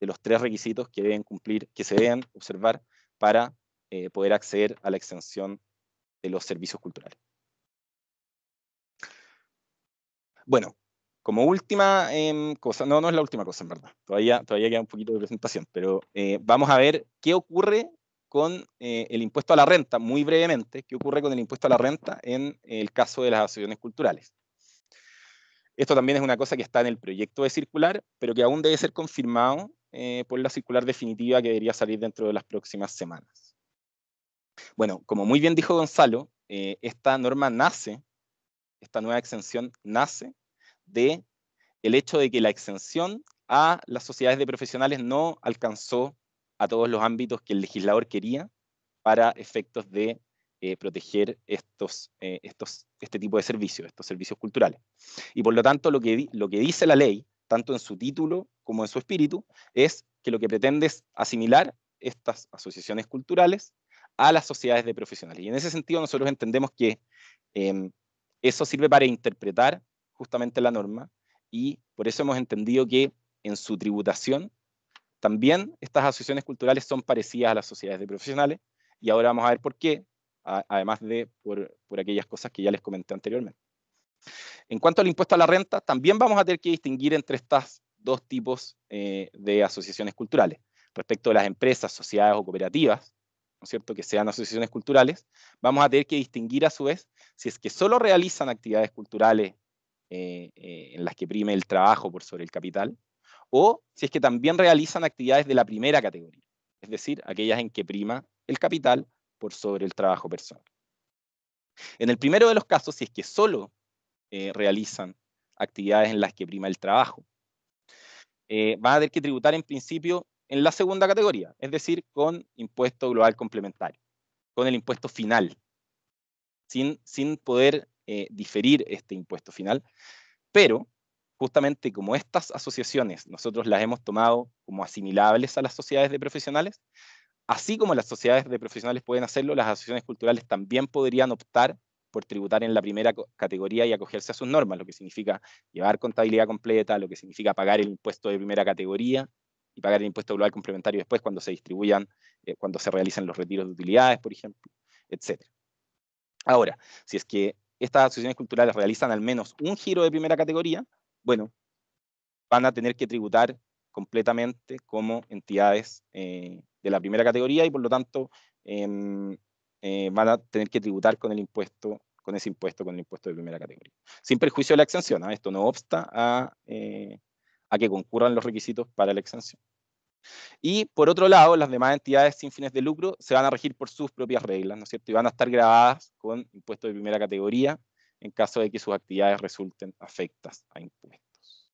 de los tres requisitos que deben cumplir, que se deben observar para eh, poder acceder a la extensión de los servicios culturales. Bueno, como última em, cosa, no, no es la última cosa en verdad, todavía, todavía queda un poquito de presentación, pero eh, vamos a ver qué ocurre con eh, el impuesto a la renta, muy brevemente, qué ocurre con el impuesto a la renta en el caso de las asociaciones culturales. Esto también es una cosa que está en el proyecto de circular, pero que aún debe ser confirmado eh, por la circular definitiva que debería salir dentro de las próximas semanas. Bueno, como muy bien dijo Gonzalo, eh, esta norma nace, esta nueva exención nace de el hecho de que la exención a las sociedades de profesionales no alcanzó a todos los ámbitos que el legislador quería para efectos de eh, proteger eh, estos, este tipo de servicios, estos servicios culturales. Y por lo tanto, lo que, lo que dice la ley, tanto en su título como en su espíritu, es que lo que pretende es asimilar estas asociaciones culturales a las sociedades de profesionales. Y en ese sentido nosotros entendemos que em, eso sirve para interpretar justamente la norma y por eso hemos entendido que en su tributación también estas asociaciones culturales son parecidas a las sociedades de profesionales y ahora vamos a ver por qué, además de por, aquellas cosas que ya les comenté anteriormente. En cuanto al impuesto a la renta, también vamos a tener que distinguir entre estos dos tipos eh, de asociaciones culturales. Respecto a las empresas, sociedades o cooperativas, ¿no cierto?, que sean asociaciones culturales, vamos a tener que distinguir a su vez si es que solo realizan actividades culturales eh, eh, en las que prime el trabajo por sobre el capital, o si es que también realizan actividades de la primera categoría, es decir, aquellas en que prima el capital por sobre el trabajo personal. En el primero de los casos, si es que solo eh, realizan actividades en las que prima el trabajo, eh, van a tener que tributar en principio en la segunda categoría, es decir, con impuesto global complementario, con el impuesto final, sin, sin poder eh, diferir este impuesto final, pero justamente como estas asociaciones nosotros las hemos tomado como asimilables a las sociedades de profesionales, así como las sociedades de profesionales pueden hacerlo, las asociaciones culturales también podrían optar por tributar en la primera categoría y acogerse a sus normas, lo que significa llevar contabilidad completa, lo que significa pagar el impuesto de primera categoría y pagar el impuesto global complementario después cuando se distribuyan, eh, cuando se realizan los retiros de utilidades, por ejemplo, etc. Ahora, si es que estas asociaciones culturales realizan al menos un giro de primera categoría, bueno, van a tener que tributar completamente como entidades eh, de la primera categoría y por lo tanto em, eh, van a tener que tributar con el impuesto, con ese impuesto, con el impuesto de primera categoría. Sin perjuicio de la exención, ¿ah? esto no obsta eh, a, que concurran los requisitos para la exención. Y por otro lado, las demás entidades sin fines de lucro se van a regir por sus propias reglas, ¿no es cierto? Y van a estar grabadas con impuestos de primera categoría en caso de que sus actividades resulten afectas a impuestos.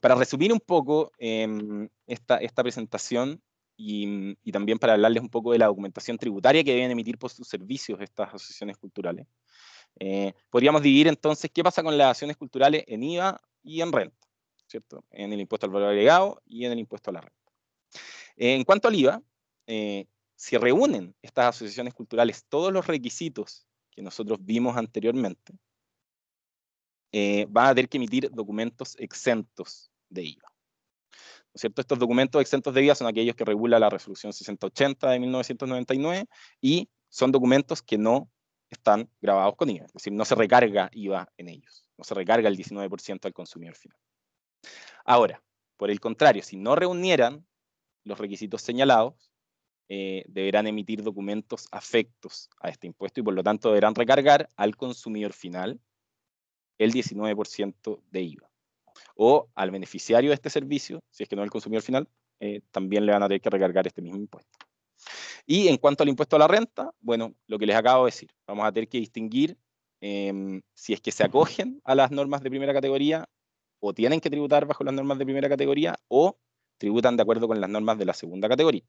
Para resumir un poco em, esta, esta, presentación y, también para hablarles un poco de la documentación tributaria que deben emitir por sus servicios estas asociaciones culturales, eh, podríamos dividir entonces qué pasa con las acciones culturales en IVA y en renta, ¿cierto? En el impuesto al valor agregado y en el impuesto a la renta. Eh, en cuanto al IVA, eh, si reúnen estas asociaciones culturales todos los requisitos que nosotros vimos anteriormente, eh, van a tener que emitir documentos exentos de IVA. ¿No cierto? Estos documentos exentos de IVA son aquellos que regula la resolución 6080 de 1999 y son documentos que no están grabados con IVA, es decir, no se recarga IVA en ellos, no se recarga el 19% al consumidor final. Ahora, por el contrario, si no reunieran los requisitos señalados, eh, deberán emitir documentos afectos a este impuesto y por lo tanto deberán recargar al consumidor final el 19% de IVA. O al beneficiario de este servicio, si es que no es el consumidor final, eh, también le van a tener que recargar este mismo impuesto. Y en cuanto al impuesto a la renta, bueno, lo que les acabo de decir, vamos a tener que distinguir em, si es que se acogen a las normas de primera categoría o tienen que tributar bajo las normas de primera categoría o tributan de acuerdo con las normas de la segunda categoría.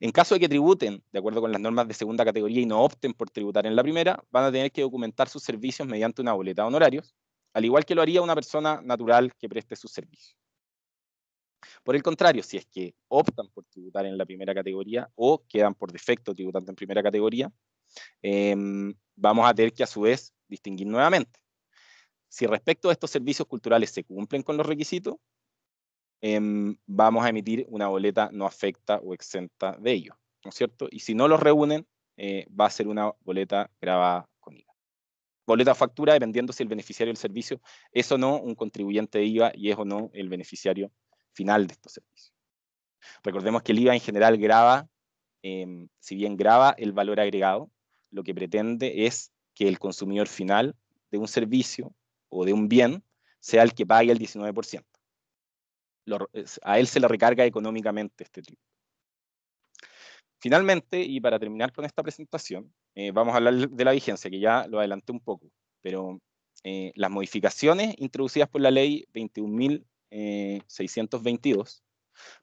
En caso de que tributen, de acuerdo con las normas de segunda categoría, y no opten por tributar en la primera, van a tener que documentar sus servicios mediante una boleta de honorarios, al igual que lo haría una persona natural que preste sus servicios. Por el contrario, si es que optan por tributar en la primera categoría o quedan por defecto tributando en primera categoría, em, vamos a tener que a su vez distinguir nuevamente. Si respecto a estos servicios culturales se cumplen con los requisitos, Em, vamos a emitir una boleta no afecta o exenta de ello, ¿no es cierto? Y si no los reúnen, eh, va a ser una boleta grabada con IVA. Boleta factura, dependiendo si el beneficiario del servicio es o no un contribuyente de IVA y es o no el beneficiario final de estos servicios. Recordemos que el IVA en general graba, em, si bien graba el valor agregado, lo que pretende es que el consumidor final de un servicio o de un bien sea el que pague el 19% a él se le recarga económicamente este tipo. Finalmente, y para terminar con esta presentación, eh, vamos a hablar de la vigencia, que ya lo adelanté un poco, pero eh, las modificaciones introducidas por la ley 21.622 eh,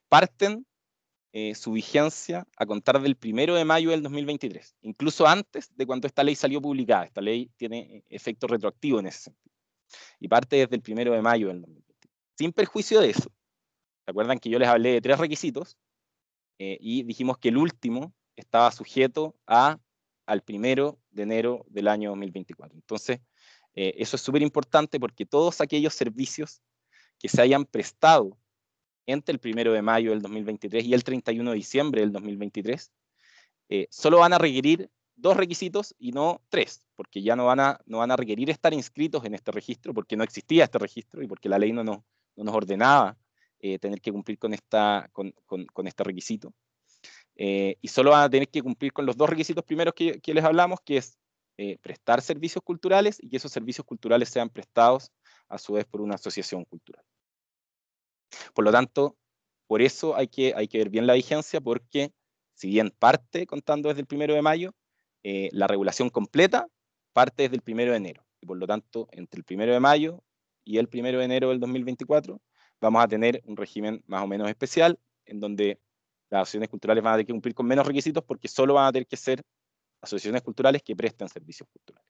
parten su vigencia a contar del 1 de mayo del 2023, incluso antes de cuando esta ley salió publicada. Esta ley tiene efecto retroactivo en ese sentido y parte desde el 1 de mayo del 2023. Sin perjuicio de eso, acuerdan que yo les hablé de tres requisitos? Eh, y dijimos que el último estaba sujeto a, al primero de enero del año 2024. Entonces, eh, eso es súper importante porque todos aquellos servicios que se hayan prestado entre el primero de mayo del 2023 y el 31 de diciembre del 2023, eh, solo van a requerir dos requisitos y no tres, porque ya no van, a, no van a requerir estar inscritos en este registro, porque no existía este registro y porque la ley no no nos ordenaba eh, tener que cumplir con, esta, con, con, este requisito. Eh, y solo van a tener que cumplir con los dos requisitos primeros que, les hablamos, que es eh, prestar servicios culturales y que esos servicios culturales sean prestados a su vez por una asociación cultural. Por lo tanto, por eso hay que, hay que ver bien la vigencia, porque si bien parte contando desde el primero de mayo, la regulación completa parte desde el primero de enero. Y por lo tanto, entre el primero de mayo y el primero de enero del 2024, vamos a tener un régimen más o menos especial, en donde las asociaciones culturales van a tener que cumplir con menos requisitos porque solo van a tener que ser asociaciones culturales que prestan servicios culturales.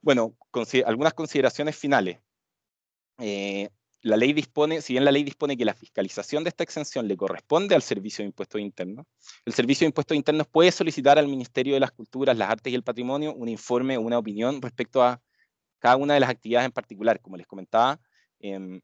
Bueno, algunas consideraciones finales. Eh, la ley dispone, si bien la ley dispone que la fiscalización de esta exención le corresponde al Servicio de Impuestos Internos, el Servicio de Impuestos Internos puede solicitar al Ministerio de las Culturas, las Artes y el Patrimonio un informe o una opinión respecto a cada una de las actividades en particular. Como les comentaba, em,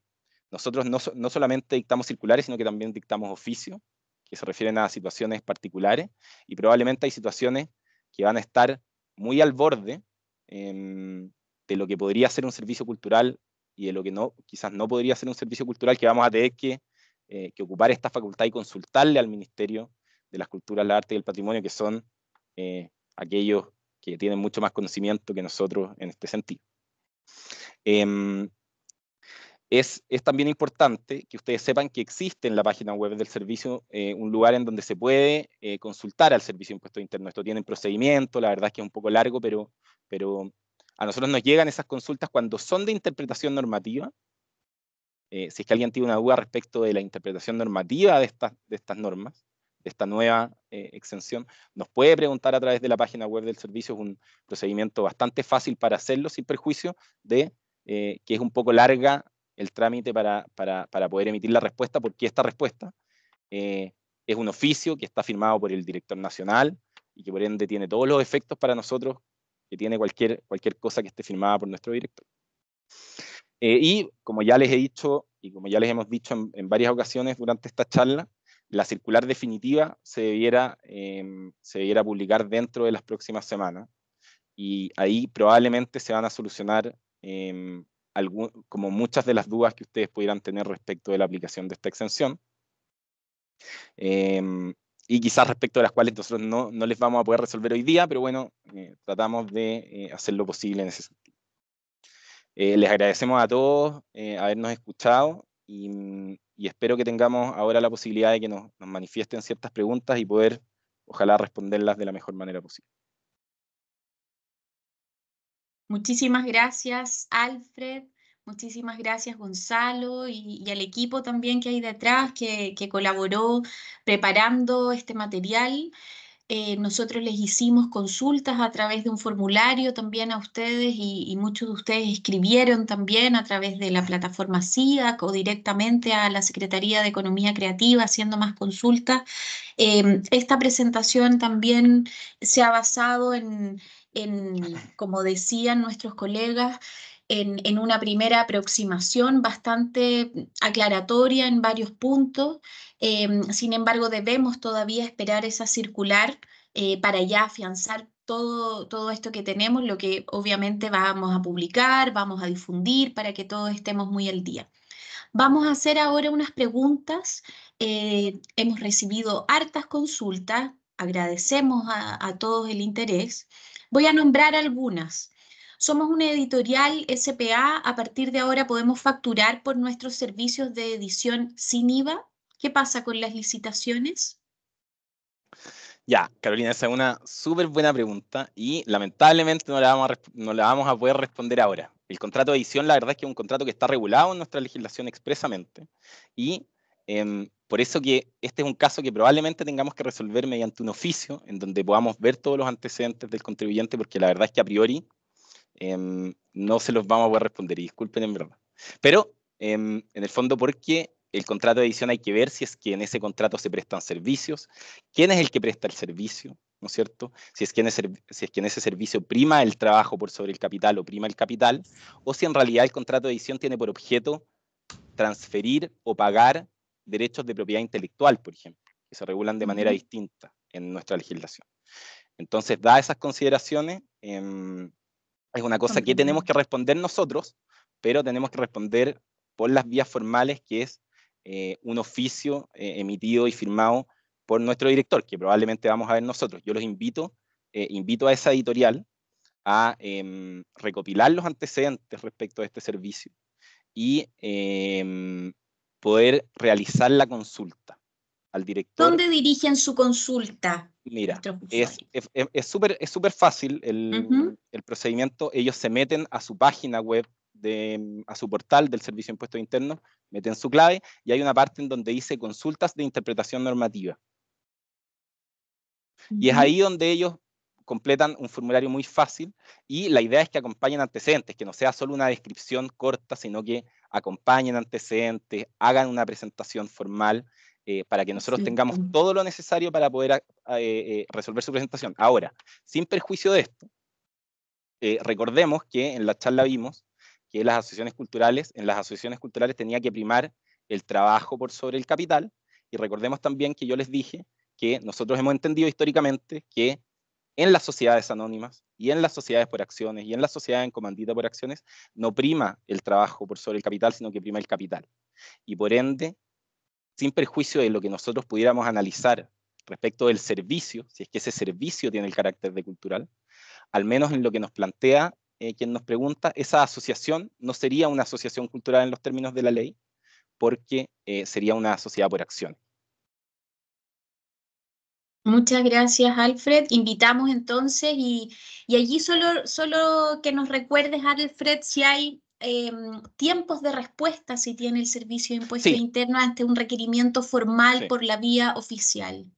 nosotros no, solamente dictamos circulares, sino que también dictamos oficio, que se refieren a situaciones particulares, y probablemente hay situaciones que van a estar muy al borde em, de lo que podría ser un servicio cultural y de lo que quizás no podría ser un servicio cultural, que vamos a tener que, eh, que ocupar esta facultad y consultarle al Ministerio de las Culturas, la Arte y el Patrimonio, que son eh, aquellos que tienen mucho más conocimiento que nosotros en este sentido. Em, es, también importante que ustedes sepan que existe en la página web del servicio eh, un lugar en donde se puede eh, consultar al servicio de impuestos internos. Esto tiene un procedimiento, la verdad es que es un poco largo, pero, a nosotros nos llegan esas consultas cuando son de interpretación normativa. Eh, si es que alguien tiene una duda respecto de la interpretación normativa de estas normas, esta nueva eh, exención, nos puede preguntar a través de la página web del servicio, es un procedimiento bastante fácil para hacerlo, sin perjuicio de eh, que es un poco larga el trámite para, poder emitir la respuesta, porque esta respuesta eh, es un oficio que está firmado por el director nacional y que por ende tiene todos los efectos para nosotros que tiene cualquier, cualquier cosa que esté firmada por nuestro director. y como ya les he dicho y como ya les hemos dicho en varias ocasiones durante esta charla, la circular definitiva se debiera, em, se publicar dentro de las próximas semanas y ahí probablemente se van a solucionar em, como muchas de las dudas que ustedes pudieran tener respecto de la aplicación de esta exención. Em, y quizás respecto de las cuales nosotros no, no, les vamos a poder resolver hoy día, pero bueno, eh, tratamos de eh, hacer lo posible en ese sentido. Eh, les agradecemos a todos habernos escuchado y mm, y espero que tengamos ahora la posibilidad de que nos, manifiesten ciertas preguntas y poder, ojalá, responderlas de la mejor manera posible. Muchísimas gracias, Alfred. Muchísimas gracias Gonzalo y, al equipo también que hay detrás que colaboró preparando este material. Eh, nosotros les hicimos consultas a través de un formulario también a ustedes y, muchos de ustedes escribieron también a través de la plataforma SIDAC o directamente a la Secretaría de Economía Creativa haciendo más consultas. Em, esta presentación también se ha basado en, como decían nuestros colegas, en, una primera aproximación bastante aclaratoria en varios puntos Em, sin embargo, debemos todavía esperar esa circular eh, para ya afianzar todo, todo, esto que tenemos, lo que obviamente vamos a publicar, vamos a difundir para que todos estemos muy al día. Vamos a hacer ahora unas preguntas. Eh, hemos recibido hartas consultas, agradecemos a todos el interés. Voy a nombrar algunas. Somos una editorial SPA, a partir de ahora podemos facturar por nuestros servicios de edición sin IVA ¿Qué pasa con las licitaciones? Ya, Carolina, esa es una súper buena pregunta y lamentablemente no la, vamos a, no la vamos a poder responder ahora. El contrato de edición, la verdad es que es un contrato que está regulado en nuestra legislación expresamente y em, por eso que este es un caso que probablemente tengamos que resolver mediante un oficio en donde podamos ver todos los antecedentes del contribuyente porque la verdad es que a priori em, no se los vamos a poder responder y disculpen en verdad. Pero em, en el fondo porque el contrato de edición hay que ver si es que en ese contrato se prestan servicios, quién es el que presta el servicio, ¿no es cierto? Si es, que en ese, es servicio prima el trabajo por sobre el capital o prima el capital, o si en realidad el contrato de edición tiene por objeto transferir o pagar derechos de propiedad intelectual, por ejemplo, que se regulan de manera distinta en nuestra legislación. Entonces, da esas consideraciones, em, es una cosa que tenemos que responder nosotros, pero tenemos que responder por las vías formales, que es eh, un oficio eh, emitido y firmado por nuestro director, que probablemente vamos a ver nosotros. Yo los invito, eh, invito a esa editorial a em, recopilar los antecedentes respecto a este servicio y em, poder realizar la consulta al director. ¿Dónde dirigen su consulta? Mira, es súper es, fácil el, el, procedimiento. Ellos se meten a su página web Mm, a su portal del Servicio de Impuestos Internos, meten su clave y hay una parte en donde dice consultas de interpretación normativa. Y es ahí donde ellos completan un formulario muy fácil y la idea es que acompañen antecedentes, que no sea solo una descripción corta, sino que acompañen antecedentes, hagan una presentación formal eh, para que nosotros tengamos todo lo necesario para poder ah, eh, eh, resolver su presentación. Ahora, sin perjuicio de esto, recordemos que en la charla vimos que las asociaciones culturales, en las asociaciones culturales tenía que primar el trabajo por sobre el capital. Y recordemos también que yo les dije que nosotros hemos entendido históricamente que en las sociedades anónimas y en las sociedades por acciones y en las sociedades en comandita por acciones no prima el trabajo por sobre el capital, sino que prima el capital. Y por ende, sin perjuicio de lo que nosotros pudiéramos analizar respecto del servicio, si es que ese servicio tiene el carácter de cultural, al menos en lo que nos plantea eh, quien nos pregunta, esa asociación no sería una asociación cultural en los términos de la ley, porque eh, sería una sociedad por acción. Muchas gracias, Alfred. Invitamos entonces y, allí solo, solo que nos recuerdes, Alfred, si hay em, tiempos de respuesta si tiene el Servicio de Impuestos Internos ante un requerimiento formal por la vía oficial.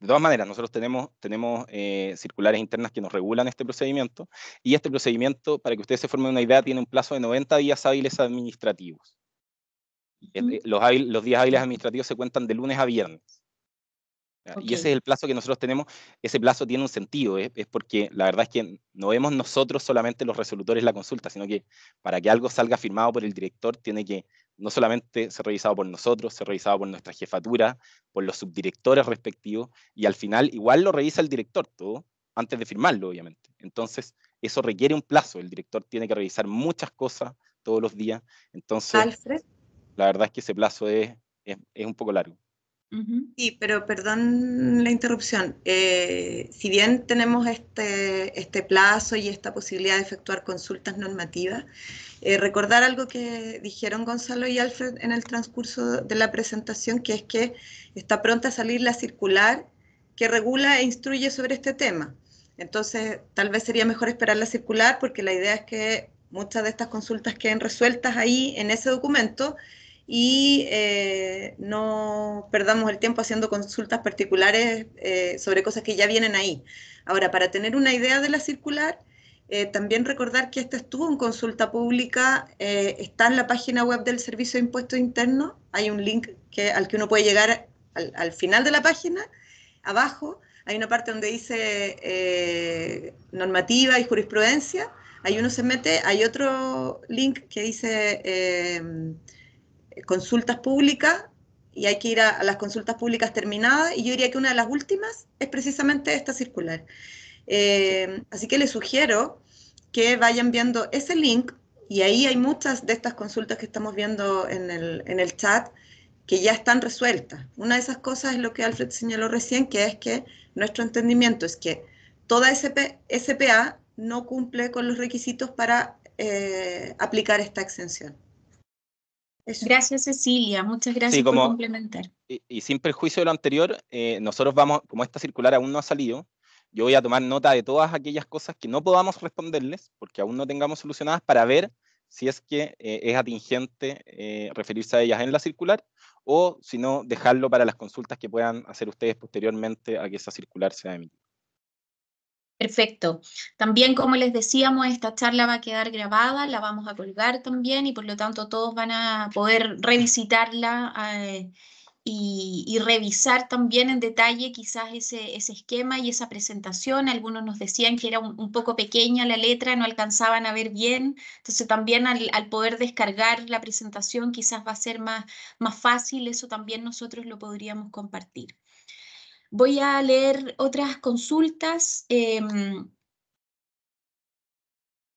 De todas maneras, nosotros tenemos, tenemos eh, circulares internas que nos regulan este procedimiento y este procedimiento, para que ustedes se formen una idea, tiene un plazo de 90 días hábiles administrativos. Eh, los, días hábiles administrativos se cuentan de lunes a viernes. Y ese es el plazo que nosotros tenemos. Ese plazo tiene un sentido, eh, es, porque la verdad es que no vemos nosotros solamente los resolutores la consulta, sino que para que algo salga firmado por el director tiene que no solamente se revisado por nosotros, se revisado por nuestra jefatura, por los subdirectores respectivos, y al final igual lo revisa el director todo, antes de firmarlo, obviamente. Entonces, eso requiere un plazo, el director tiene que revisar muchas cosas todos los días, entonces, la verdad es que ese plazo es, es un poco largo. Sí, pero perdón la interrupción. Eh, si bien tenemos este, este plazo y esta posibilidad de efectuar consultas normativas, eh, recordar algo que dijeron Gonzalo y Alfred en el transcurso de la presentación, que es que está pronta a salir la circular que regula e instruye sobre este tema. Entonces, tal vez sería mejor esperar la circular porque la idea es que muchas de estas consultas queden resueltas ahí en ese documento y eh, no perdamos el tiempo haciendo consultas particulares eh, sobre cosas que ya vienen ahí. Ahora, para tener una idea de la circular, eh, también recordar que esta estuvo en consulta pública, está en la página web del Servicio de Impuestos Internos, hay un link que, al que uno puede llegar al, final de la página, abajo, hay una parte donde dice normativa y jurisprudencia, ahí uno se mete, hay otro link que dice consultas públicas y hay que ir a, las consultas públicas terminadas y yo diría que una de las últimas es precisamente esta circular. Eh, así que les sugiero que vayan viendo ese link y ahí hay muchas de estas consultas que estamos viendo en el, chat que ya están resueltas. Una de esas cosas es lo que Alfred señaló recién, que es que nuestro entendimiento es que toda SP, SPA no cumple con los requisitos para eh, aplicar esta exención. Gracias, Cecilia. Muchas gracias por complementar. Y, sin perjuicio de lo anterior, eh, nosotros vamos, como esta circular aún no ha salido, yo voy a tomar nota de todas aquellas cosas que no podamos responderles, porque aún no tengamos solucionadas, para ver si es que eh, es atingente eh, referirse a ellas en la circular, o si no, dejarlo para las consultas que puedan hacer ustedes posteriormente a que esa circular sea emitida. Perfecto. También, como les decíamos, esta charla va a quedar grabada, la vamos a colgar también y por lo tanto todos van a poder revisitarla eh, y, revisar también en detalle quizás ese, esquema y esa presentación. Algunos nos decían que era un, poco pequeña la letra, no alcanzaban a ver bien. Entonces también al, poder descargar la presentación quizás va a ser más fácil, eso también nosotros lo podríamos compartir. Voy a leer otras consultas. Em,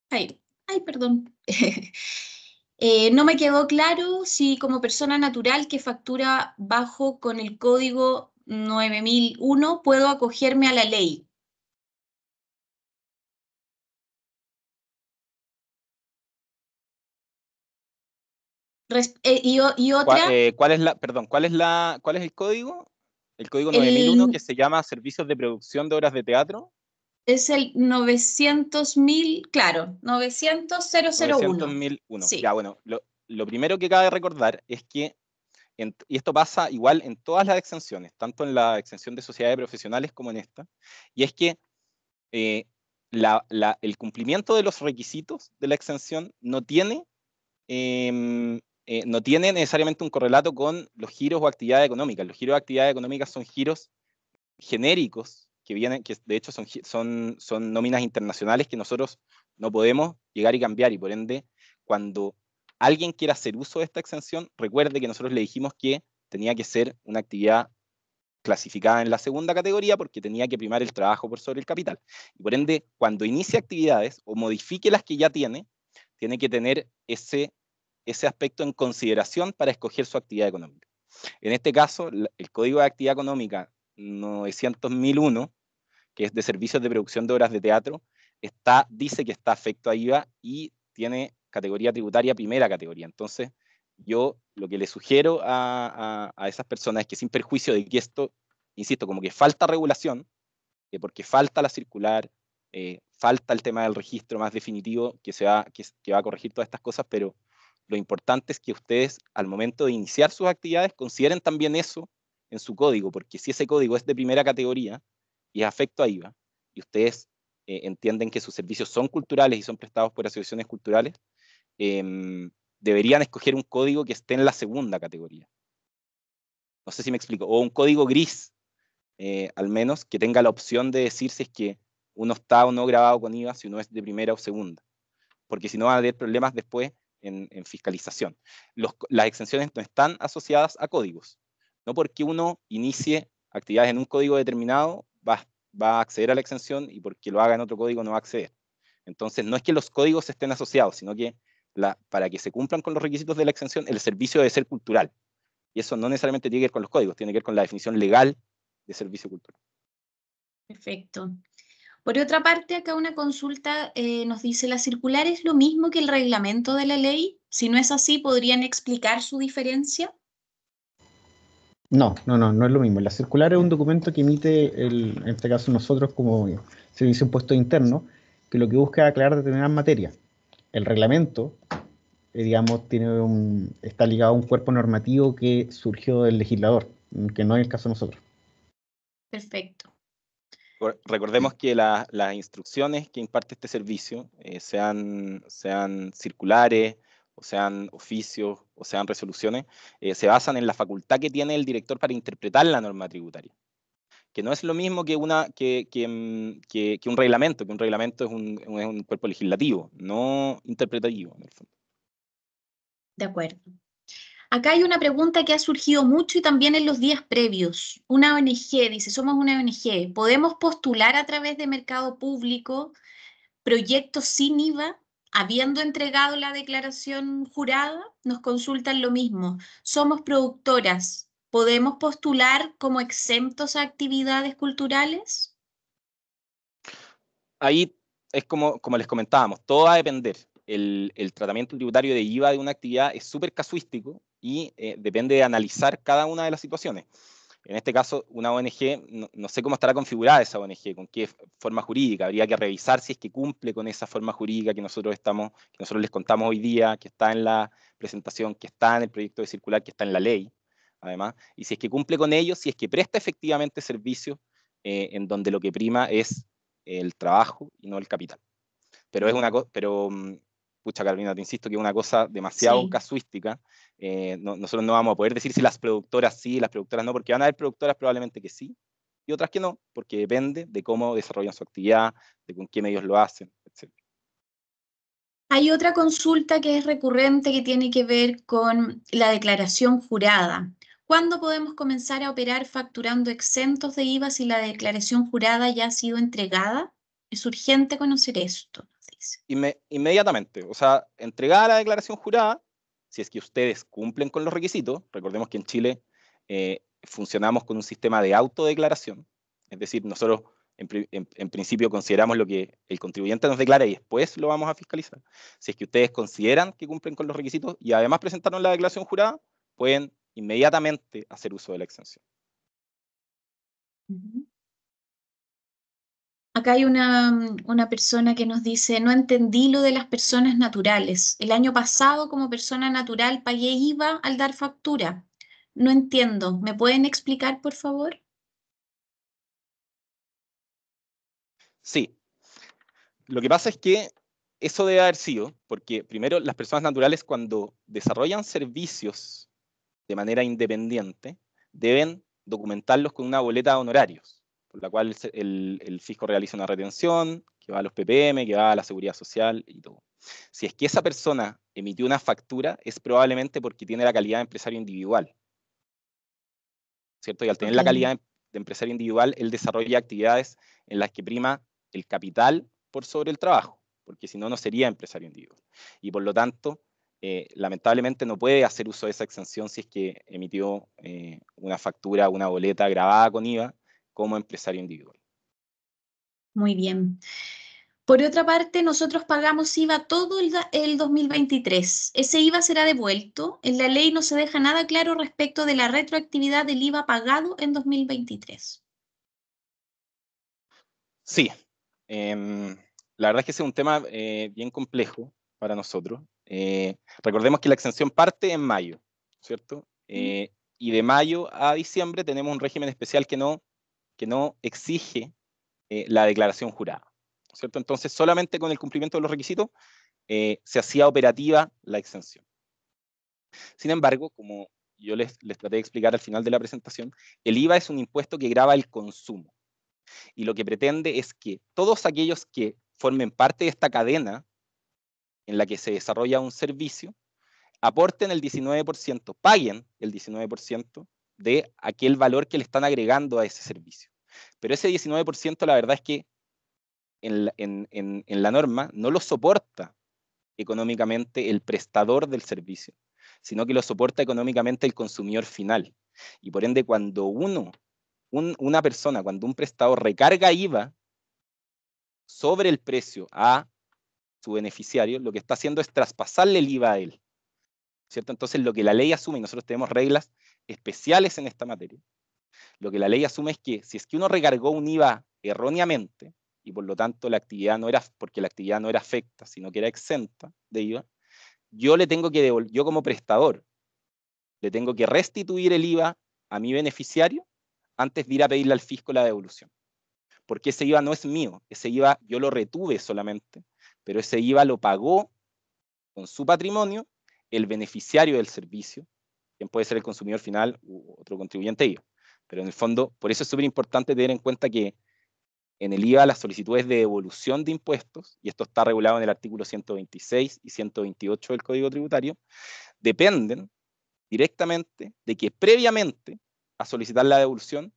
ay, ay, perdón. Eh, no me quedó claro si como persona natural que factura bajo con el código 9001 puedo acogerme a la ley. Eh, y, otra. Eh, ¿Cuál, es la, perdón, cuál es la, cuál es el código? El código 9001 que se llama Servicios de Producción de Obras de Teatro. Es el 900.000, claro, 900.001. Ya, bueno, lo, lo, primero que cabe recordar es que, y esto pasa igual en todas las exenciones, tanto en la exención de sociedades profesionales como en esta, y es que eh, el cumplimiento de los requisitos de la exención no tiene em, eh, no tiene necesariamente un correlato con los giros o actividades económicas. Los giros o actividades económicas son giros genéricos que vienen, que de hecho son, son, son nóminas internacionales que nosotros no podemos llegar y cambiar y por ende cuando alguien quiera hacer uso de esta exención, recuerde que nosotros le dijimos que tenía que ser una actividad clasificada en la segunda categoría porque tenía que primar el trabajo por sobre el capital. Y por ende, cuando inicie actividades o modifique las que ya tiene, tiene que tener ese ese aspecto en consideración para escoger su actividad económica. En este caso, el Código de Actividad Económica 900.001, que es de servicios de producción de obras de teatro, está, dice que está afecto a IVA y tiene categoría tributaria primera categoría. Entonces, yo lo que le sugiero a, a, esas personas es que sin perjuicio de que esto, insisto, como que falta regulación, que porque falta la circular, eh, falta el tema del registro más definitivo que, se va, que va a corregir todas estas cosas, pero lo importante es que ustedes al momento de iniciar sus actividades consideren también eso en su código, porque si ese código es de primera categoría y es afecto a IVA, y ustedes eh, entienden que sus servicios son culturales y son prestados por asociaciones culturales, em, deberían escoger un código que esté en la segunda categoría. No sé si me explico, o un código gris, eh, al menos, que tenga la opción de decir si es que uno está o no grabado con IVA, si uno es de primera o segunda. Porque si no van a haber problemas después en, fiscalización. las exenciones no están asociadas a códigos. No porque uno inicie actividades en un código determinado va, a acceder a la exención y porque lo haga en otro código no va a acceder. Entonces, no es que los códigos estén asociados, sino que para que se cumplan con los requisitos de la exención, el servicio debe ser cultural. Y eso no necesariamente tiene que ver con los códigos, tiene que ver con la definición legal de servicio cultural. Perfecto. Por otra parte, acá una consulta eh, nos dice, ¿la circular es lo mismo que el reglamento de la ley? Si no es así, ¿podrían explicar su diferencia? No, no, no, no es lo mismo. La circular es un mm. documento que emite, el, en este caso nosotros como Servicio un Impuesto Interno, que lo que busca es aclarar determinadas materias. El reglamento, eh, digamos, tiene un, está ligado a un cuerpo normativo que surgió del legislador, que no es el caso de nosotros. Perfecto. Recordemos que las instrucciones que imparte este servicio, eh, sean, sean circulares, o sean oficios, o sean resoluciones, eh, se basan en la facultad que tiene el director para interpretar la norma tributaria. Que no es lo mismo que, una, que, que, mm, que, un reglamento, que un reglamento es un, es un cuerpo legislativo, no interpretativo, en el fondo. De acuerdo. Acá hay una pregunta que ha surgido mucho y también en los días previos. Una ONG dice, somos una ONG, ¿podemos postular a través de mercado público proyectos sin IVA? Habiendo entregado la declaración jurada, nos consultan lo mismo. Somos productoras, ¿podemos postular como exentos a actividades culturales? Ahí es como, como les comentábamos, todo va a depender. el tratamiento tributario de IVA de una actividad es súper casuístico y eh, depende de analizar cada una de las situaciones. En este caso, una ONG, no, sé cómo estará configurada esa ONG, con qué forma jurídica, habría que revisar si es que cumple con esa forma jurídica que nosotros, estamos, que nosotros les contamos hoy día, que está en la presentación, que está en el proyecto de circular, que está en la ley, además, y si es que cumple con ello, si es que presta efectivamente servicios eh, en donde lo que prima es el trabajo y no el capital. Pero, es una pero mm, pucha Carolina, te insisto que es una cosa demasiado casuística. Eh, nosotros no vamos a poder decir si las productoras sí, las productoras no, porque van a haber productoras probablemente que sí y otras que no, porque depende de cómo desarrollan su actividad, de con qué medios lo hacen, etc. Hay otra consulta que es recurrente que tiene que ver con la declaración jurada. ¿Cuándo podemos comenzar a operar facturando exentos de IVA si la declaración jurada ya ha sido entregada? Es urgente conocer esto inmediatamente, o sea, entregada la declaración jurada, si es que ustedes cumplen con los requisitos, recordemos que en Chile eh, funcionamos con un sistema de autodeclaración, es decir, nosotros en, principio consideramos lo que el contribuyente nos declara y después lo vamos a fiscalizar. Si es que ustedes consideran que cumplen con los requisitos y además presentaron la declaración jurada, pueden inmediatamente hacer uso de la exención. Acá hay una, mm, una, persona que nos dice, no entendí lo de las personas naturales. El año pasado como persona natural pagué IVA al dar factura. No entiendo. ¿Me pueden explicar, por favor? Sí. Lo que pasa es que eso debe haber sido, porque primero las personas naturales cuando desarrollan servicios de manera independiente, deben documentarlos con una boleta de honorarios por la cual el, fisco realiza una retención, que va a los PPM, que va a la seguridad social y todo. Si es que esa persona emitió una factura, es probablemente porque tiene la calidad de empresario individual. ¿Cierto? Y al tener la calidad de empresario individual, él desarrolla actividades en las que prima el capital por sobre el trabajo, porque si no, no sería empresario individual. Y por lo tanto, eh, lamentablemente no puede hacer uso de esa exención si es que emitió eh, una factura, una boleta grabada con IVA como empresario individual. Muy bien. Por otra parte, nosotros pagamos IVA todo el, 2023. Ese IVA será devuelto. En la ley no se deja nada claro respecto de la retroactividad del IVA pagado en 2023. Sí. Em, la verdad es que es un tema eh, bien complejo para nosotros. Eh, recordemos que la exención parte en mayo, ¿cierto? Eh, y de mayo a diciembre tenemos un régimen especial que no que no exige eh, la declaración jurada. ¿cierto? Entonces, solamente con el cumplimiento de los requisitos eh, se hacía operativa la exención. Sin embargo, como yo les, traté de explicar al final de la presentación, el IVA es un impuesto que grava el consumo. Y lo que pretende es que todos aquellos que formen parte de esta cadena en la que se desarrolla un servicio, aporten el 19%, paguen el 19% de aquel valor que le están agregando a ese servicio. Pero ese 19% la verdad es que en la, norma no lo soporta económicamente el prestador del servicio, sino que lo soporta económicamente el consumidor final. Y por ende, cuando uno, una persona, cuando un prestador recarga IVA sobre el precio a su beneficiario, lo que está haciendo es traspasarle el IVA a él. ¿Cierto? Entonces, lo que la ley asume, y nosotros tenemos reglas especiales en esta materia, lo que la ley asume es que si es que uno recargó un IVA erróneamente, y por lo tanto la actividad no era, porque la actividad no era afecta, sino que era exenta de IVA, yo le tengo que devolver, yo como prestador, le tengo que restituir el IVA a mi beneficiario antes de ir a pedirle al fisco la devolución. Porque ese IVA no es mío, ese IVA yo lo retuve solamente, pero ese IVA lo pagó con su patrimonio el beneficiario del servicio, quien puede ser el consumidor final u otro contribuyente IVA. Pero en el fondo, por eso es súper importante tener en cuenta que en el IVA las solicitudes de devolución de impuestos, y esto está regulado en el artículo 126 y 128 del Código Tributario, dependen directamente de que previamente a solicitar la devolución,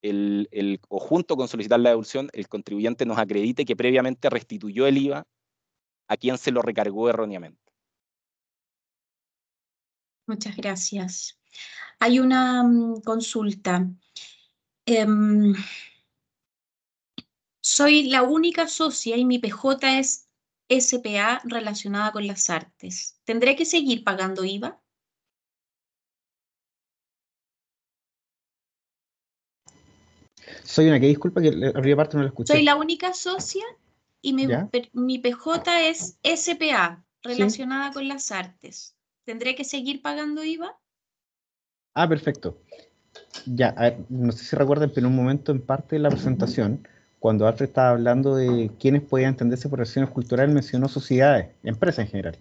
el, el, o junto con solicitar la devolución, el contribuyente nos acredite que previamente restituyó el IVA a quien se lo recargó erróneamente. Muchas gracias. Hay una mm, consulta. Em, soy la única socia y mi PJ es SPA relacionada con las artes. ¿Tendré que seguir pagando IVA? Soy una que disculpa que la primera parte no la escuché. Soy la única socia y mi, PJ es SPA relacionada con las artes. ¿Tendré que seguir pagando IVA? Ah, perfecto. Ya, no sé si recuerdan, pero en un momento en parte de la presentación, cuando Alfred estaba hablando de quiénes podían entenderse por acciones culturales, mencionó sociedades, empresas en general.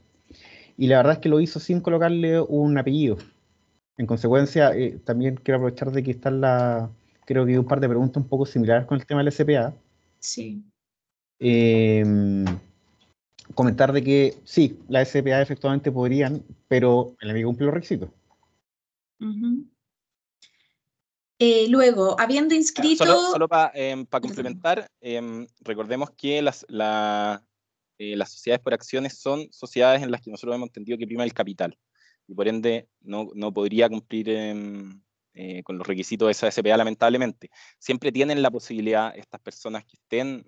Y la verdad es que lo hizo sin colocarle un apellido. En consecuencia, eh, también quiero aprovechar de que están la, creo que hay un par de preguntas un poco similares con el tema del SPA. Sí. Em, comentar de que sí, la SPA efectivamente podrían, pero el amigo cumple los requisitos. Eh, luego, habiendo inscrito... Solo, para em, complementar, em, recordemos que eh, las, sociedades por acciones son sociedades en las que nosotros hemos entendido que prima el capital y por ende no, podría cumplir em, eh, con los requisitos de esa SPA lamentablemente. Siempre tienen la posibilidad estas personas que estén...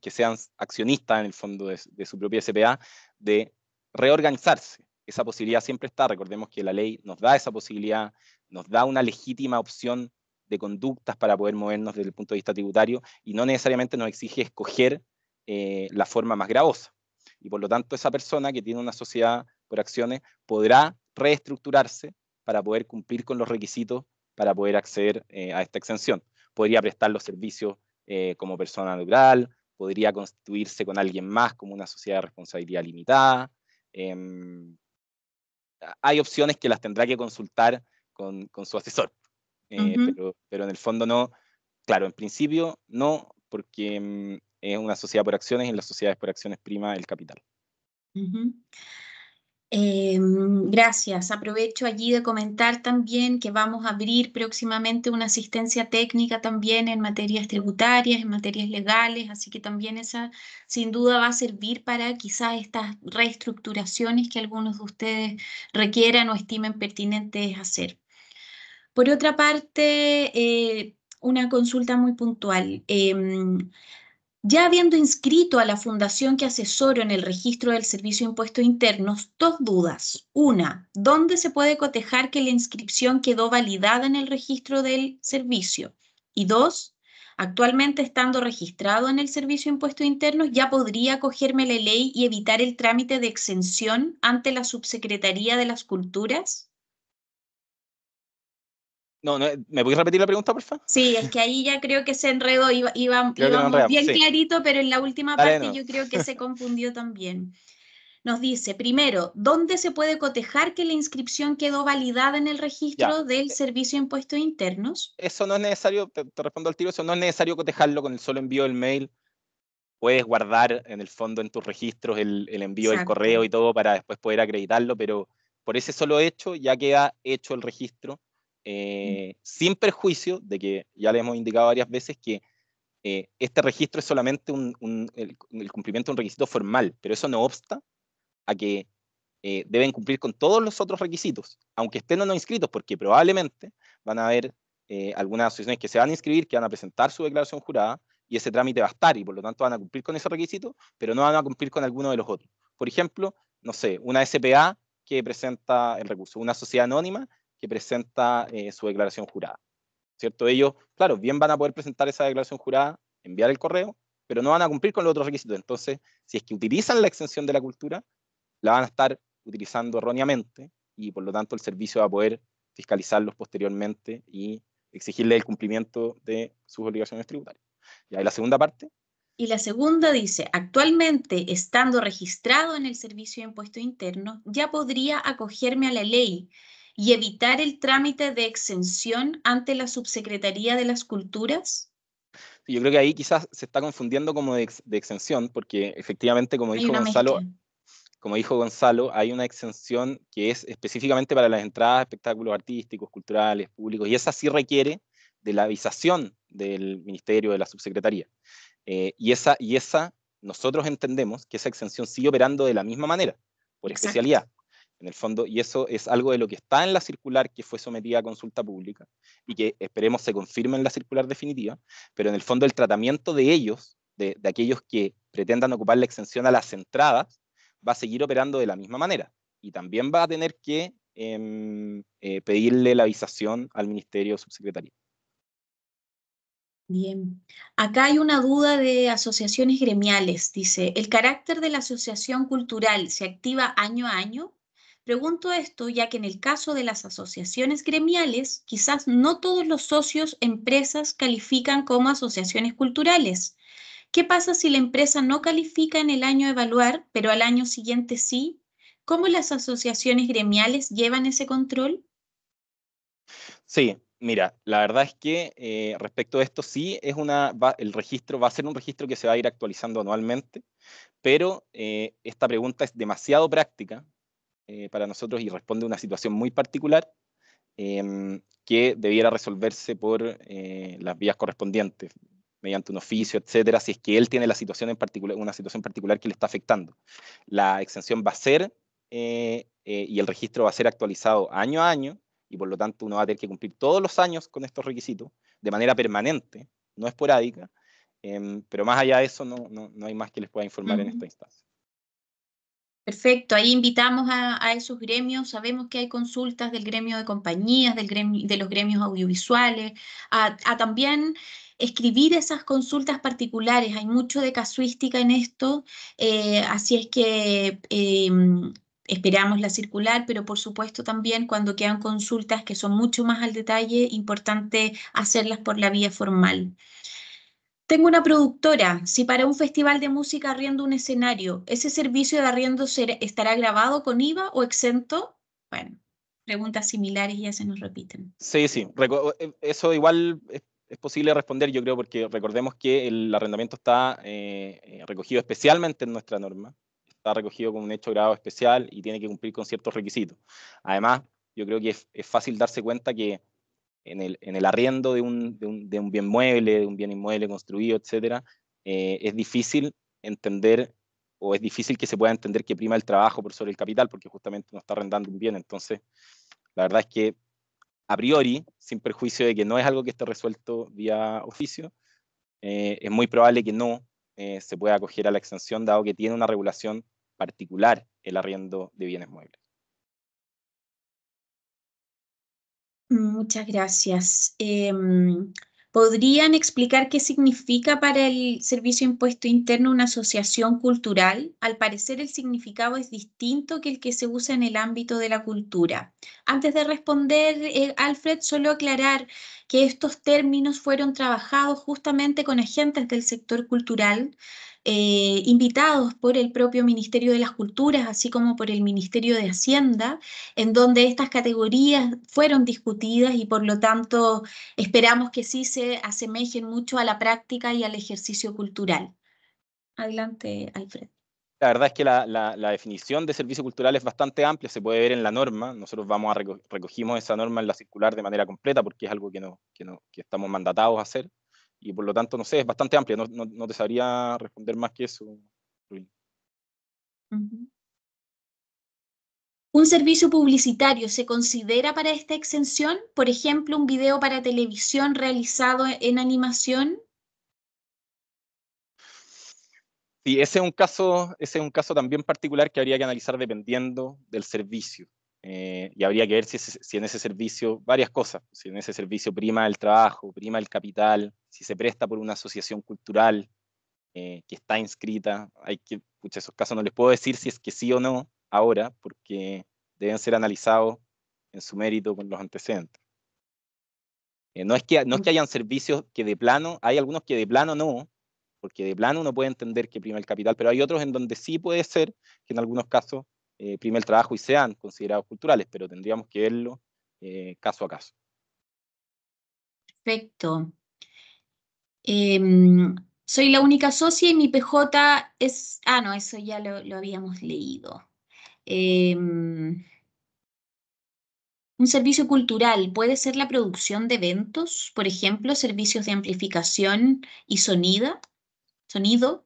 que sean accionistas en el fondo de su propia SPA, de reorganizarse esa posibilidad siempre está. Recordemos que la ley nos da esa posibilidad, nos da una legítima opción de conductas para poder movernos desde el punto de vista tributario y no necesariamente nos exige escoger eh, la forma más gravosa. Y por lo tanto, esa persona que tiene una sociedad por acciones podrá reestructurarse para poder cumplir con los requisitos para poder acceder eh, a esta exención. Podría prestar los servicios eh, como persona natural, podría constituirse con alguien más como una sociedad de responsabilidad limitada, em, hay opciones que las tendrá que consultar con, su asesor, eh, pero, en el fondo no. Claro, en principio no, porque mm, es una sociedad por acciones y en las sociedades por acciones prima el capital. Em, gracias. Aprovecho allí de comentar también que vamos a abrir próximamente una asistencia técnica también en materias tributarias, en materias legales, así que también esa sin duda va a servir para quizás estas reestructuraciones que algunos de ustedes requieran o estimen pertinentes hacer. Por otra parte, eh, una consulta muy puntual. Em, ya habiendo inscrito a la fundación que asesoro en el registro del Servicio de Impuestos Internos, dos dudas. Una, ¿dónde se puede cotejar que la inscripción quedó validada en el registro del servicio? Y dos, actualmente estando registrado en el Servicio de Impuestos Internos, ya podría acogerme la ley y evitar el trámite de exención ante la Subsecretaría de las Culturas? No, no, ¿Me puedes repetir la pregunta, por favor? Sí, es que ahí ya creo que se enredó, iba, íbamos bien clarito, pero en la última parte yo creo que se confundió también. Nos dice, primero, ¿dónde se puede cotejar que la inscripción quedó validada en el registro del Servicio de Impuestos Internos? Eso no es necesario, te, respondo al tiro, eso no es necesario cotejarlo con el solo envío del mail. Puedes guardar en el fondo en tus registros el, envío del correo y todo para después poder acreditarlo, pero por ese solo hecho ya queda hecho el registro eh, sin perjuicio de que ya les hemos indicado varias veces que eh, este registro es solamente el, cumplimiento de un requisito formal, pero eso no obsta a que eh, deben cumplir con todos los otros requisitos, aunque estén o no inscritos, porque probablemente van a haber algunas asociaciones que se van a inscribir, que van a presentar su declaración jurada, y ese trámite va a estar, y por lo tanto van a cumplir con ese requisito, pero no van a cumplir con alguno de los otros. Por ejemplo, no sé, una SPA que presenta el recurso, una sociedad anónima que presenta eh, su declaración jurada. ¿Cierto? Ellos, claro, bien van a poder presentar esa declaración jurada, enviar el correo, pero no van a cumplir con los otros requisitos. Entonces, si es que utilizan la extensión de la cultura, la van a estar utilizando erróneamente y por lo tanto el servicio va a poder fiscalizarlos posteriormente y exigirle el cumplimiento de sus obligaciones tributarias. Y ahí la segunda parte. Y la segunda dice, actualmente estando registrado en el Servicio de Impuesto Interno, ya podría acogerme a la ley y evitar el trámite de exención ante la Subsecretaría de las Culturas? Yo creo que ahí quizás se está confundiendo como de, exención, porque efectivamente, como dijo Gonzalo, como dijo Gonzalo, hay una exención que es específicamente para las entradas, espectáculos artísticos, culturales, públicos, y esa sí requiere de la avisación del Ministerio de la Subsecretaría. Eh, y, esa, y esa, nosotros entendemos que esa exención sigue operando de la misma manera, por especialidad. En el fondo, y eso es algo de lo que está en la circular que fue sometida a consulta pública y que esperemos se confirme en la circular definitiva, pero en el fondo el tratamiento de ellos, de, aquellos que pretendan ocupar la exención a las entradas, va a seguir operando de la misma manera y también va a tener que em, eh, pedirle la avisación al Ministerio Subsecretaría. Bien. Acá hay una duda de asociaciones gremiales. Dice, ¿el carácter de la asociación cultural se activa año a año? Pregunto esto ya que en el caso de las asociaciones gremiales, quizás no todos los socios empresas califican como asociaciones culturales. ¿Qué pasa si la empresa no califica en el año a evaluar, pero al año siguiente sí? ¿Cómo las asociaciones gremiales llevan ese control? Sí, mira, la verdad es que eh, respecto a esto sí es una, va, el registro va a ser un registro que se va a ir actualizando anualmente, pero eh, esta pregunta es demasiado práctica eh, para nosotros y responde a una situación muy particular em, que debiera resolverse por eh, las vías correspondientes, mediante un oficio, etcétera, si es que él tiene la situación en particular, una situación particular que le está afectando. La exención va a ser eh, y el registro va a ser actualizado año a año y por lo tanto uno va a tener que cumplir todos los años con estos requisitos de manera permanente, no esporádica, em, pero más allá de eso no, hay más que les pueda informar en esta instancia. Perfecto, ahí invitamos a, esos gremios, sabemos que hay consultas del gremio de compañías, del de los gremios audiovisuales, a, también escribir esas consultas particulares, hay mucho de casuística en esto, eh, así es que em, esperamos la circular, pero por supuesto también cuando quedan consultas que son mucho más al detalle, importante hacerlas por la vía formal. Tengo una productora. Si para un festival de música arriendo un escenario, ¿ese servicio de arriendo estará grabado con IVA o exento? Bueno, preguntas similares ya se nos repiten. Sí, sí. Eh, eso igual es, posible responder, yo creo, porque recordemos que el arrendamiento está eh, eh, recogido especialmente en nuestra norma. Está recogido con un hecho grado especial y tiene que cumplir con ciertos requisitos. Además, yo creo que es fácil darse cuenta que en el, arriendo de un, bien mueble, de un bien inmueble construido, etcétera, eh, es difícil entender o es difícil que se pueda entender que prima el trabajo por sobre el capital, porque justamente no está arrendando un bien. Entonces, la verdad es que a priori, sin perjuicio de que no es algo que esté resuelto vía oficio, eh, es muy probable que no eh, se pueda acoger a la exención, dado que tiene una regulación particular el arriendo de bienes muebles. Muchas gracias. Em, ¿Podrían explicar qué significa para el Servicio Impuesto Interno una asociación cultural? Al parecer el significado es distinto que el que se usa en el ámbito de la cultura. Antes de responder, eh, Alfred, solo aclarar que estos términos fueron trabajados justamente con agentes del sector cultural eh, invitados por el propio Ministerio de las Culturas, así como por el Ministerio de Hacienda, en donde estas categorías fueron discutidas y por lo tanto esperamos que sí se asemejen mucho a la práctica y al ejercicio cultural. Adelante, Alfred. La verdad es que la, definición de servicio cultural es bastante amplia, se puede ver en la norma. Nosotros vamos a recogimos esa norma en la circular de manera completa porque es algo que, no, que estamos mandatados a hacer y por lo tanto, no sé, es bastante amplia, no, te sabría responder más que eso, ¿Un servicio publicitario se considera para esta exención? Por ejemplo, un video para televisión realizado en animación. Sí, ese es un caso, ese es un caso también particular que habría que analizar dependiendo del servicio. Eh, y habría que ver si, en ese servicio, varias cosas, si en ese servicio prima el trabajo, prima el capital, si se presta por una asociación cultural eh, que está inscrita. Hay que, escuchar esos casos no les puedo decir si es que sí o no ahora, porque deben ser analizados en su mérito con los antecedentes. Eh, no, es que, no es que hayan servicios que de plano, hay algunos que de plano no, porque de plano uno puede entender que prima el capital, pero hay otros en donde sí puede ser que en algunos casos eh, el trabajo y sean considerados culturales, pero tendríamos que verlo eh, caso a caso. Perfecto. Em, soy la única socia y mi PJ es... Ah, no, eso ya lo, lo habíamos leído. Em, un servicio cultural puede ser la producción de eventos, por ejemplo, servicios de amplificación y sonido sonido.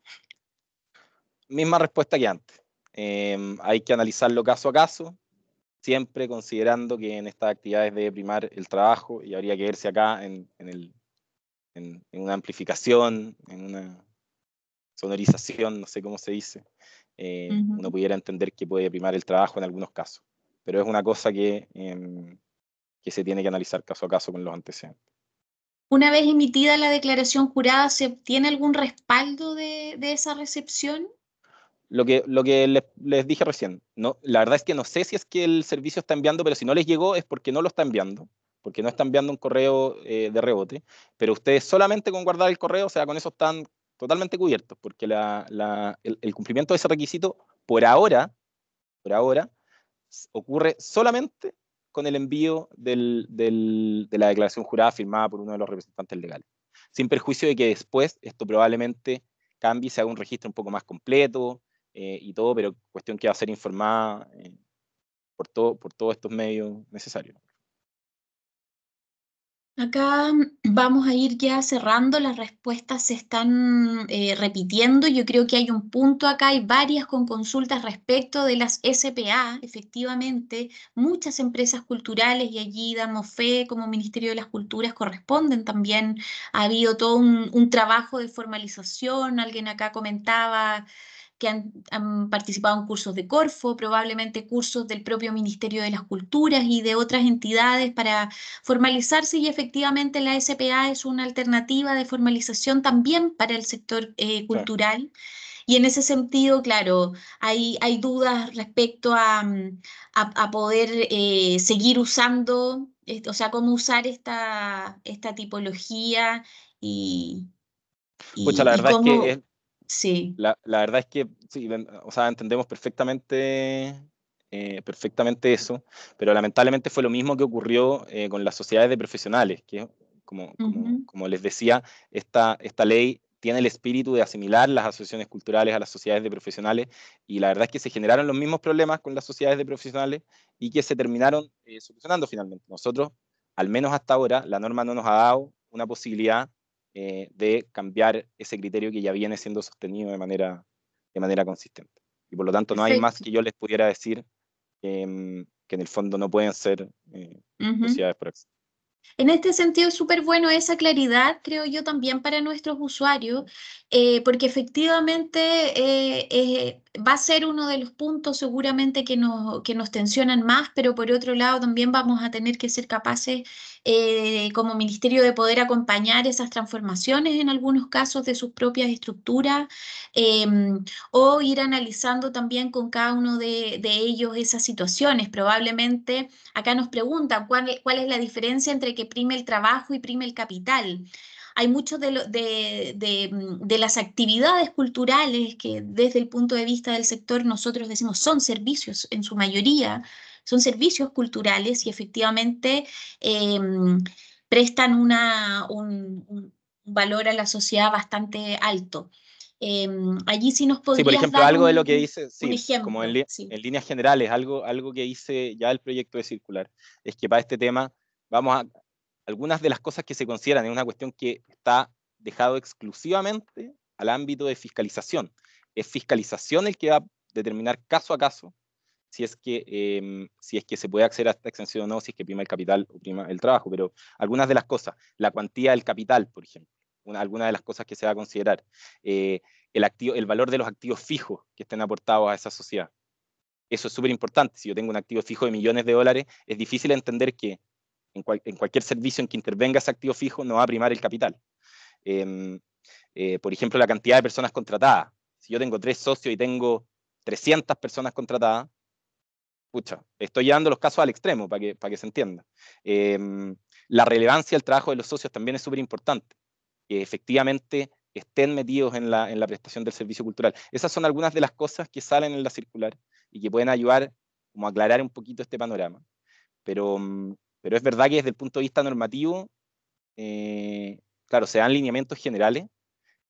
Misma respuesta que antes. Em, hay que analizarlo caso a caso, siempre considerando que en estas actividades debe primar el trabajo y habría que verse acá en, una amplificación, en una sonorización, no sé cómo se dice. Eh, uno pudiera entender que puede primar el trabajo en algunos casos, pero es una cosa em, que, se tiene que analizar caso a caso con los antecedentes. Una vez emitida la declaración jurada, ¿se obtiene algún respaldo de esa recepción? lo que, les, dije recién, ¿no? la verdad es que no sé si es que el servicio está enviando, pero si no les llegó es porque no lo está enviando, porque no está enviando un correo eh, de rebote, pero ustedes solamente con guardar el correo, o sea, con eso están totalmente cubiertos, porque el, cumplimiento de ese requisito por ahora, por ahora, ocurre solamente con el envío de la declaración jurada firmada por uno de los representantes legales, sin perjuicio de que después esto probablemente cambie y se haga un registro un poco más completo, eh, y todo, pero cuestión que va a ser informada eh, por, todo, por todos estos medios necesarios. Acá vamos a ir ya cerrando, las respuestas se están eh, repitiendo, yo creo que hay un punto acá, hay varias con consultas respecto de las SPA, efectivamente, muchas empresas culturales y allí damos fe como Ministerio de las Culturas corresponden también, ha habido todo un trabajo de formalización, alguien acá comentaba que han, participado en cursos de Corfo, probablemente cursos del propio Ministerio de las Culturas y de otras entidades para formalizarse y efectivamente la SPA es una alternativa de formalización también para el sector eh, cultural. Y en ese sentido, claro, hay, hay dudas respecto a, poder eh, seguir usando, o sea, cómo usar esta, esta tipología y... la verdad que Sí. La, verdad es que, o sea, entendemos perfectamente eh, perfectamente eso, pero lamentablemente fue lo mismo que ocurrió eh, con las sociedades de profesionales, que como, les decía, esta, esta ley tiene el espíritu de asimilar las asociaciones culturales a las sociedades de profesionales y la verdad es que se generaron los mismos problemas con las sociedades de profesionales y que se terminaron eh, solucionando finalmente. Nosotros, al menos hasta ahora, la norma no nos ha dado una posibilidad eh, de cambiar ese criterio que ya viene siendo sostenido de manera, de manera consistente. Y por lo tanto, no hay más que yo les pudiera decir mm, que en el fondo no pueden ser eh, En este sentido, es súper bueno esa claridad, creo yo, también para nuestros usuarios, eh, porque efectivamente eh, va a ser uno de los puntos seguramente que nos, que nos tensionan más, pero por otro lado también vamos a tener que ser capaces eh, como Ministerio de poder acompañar esas transformaciones en algunos casos de sus propias estructuras em, o ir analizando también con cada uno de, ellos esas situaciones. Probablemente acá nos preguntan cuál, cuál es la diferencia entre que prime el trabajo y prime el capital hay muchas de, mm, de, las actividades culturales que desde el punto de vista del sector nosotros decimos son servicios en su mayoría, son servicios culturales y efectivamente em, prestan un, valor a la sociedad bastante alto. Em, allí sí nos podrías sí, por ejemplo, algo de lo que dice, como en, en, líneas generales, algo, algo que dice ya el proyecto de Circular, es que para este tema vamos a, algunas de las cosas que se consideran es una cuestión que está dejado exclusivamente al ámbito de fiscalización. Es fiscalización el que va a determinar caso a caso si es que, em, si es que se puede acceder a esta exención o no, si es que prima el capital o prima el trabajo, pero algunas de las cosas, la cuantía del capital, por ejemplo, una, algunas de las cosas que se va a considerar, eh, el, activo, el valor de los activos fijos que estén aportados a esa sociedad. Eso es súper importante. Si yo tengo un activo fijo de millones de dólares, es difícil entender que en, cualquier servicio en que intervenga ese activo fijo, no va a primar el capital. Em, eh, por ejemplo, la cantidad de personas contratadas. Si yo tengo tres socios y tengo 300 personas contratadas, escucha, estoy llevando los casos al extremo para que, para que se entienda. Em, la relevancia del trabajo de los socios también es súper importante. Que efectivamente estén metidos en la, en la prestación del servicio cultural. Esas son algunas de las cosas que salen en la circular y que pueden ayudar como a aclarar un poquito este panorama. Pero, mm, pero es verdad que desde el punto de vista normativo, eh, claro, se dan lineamientos generales,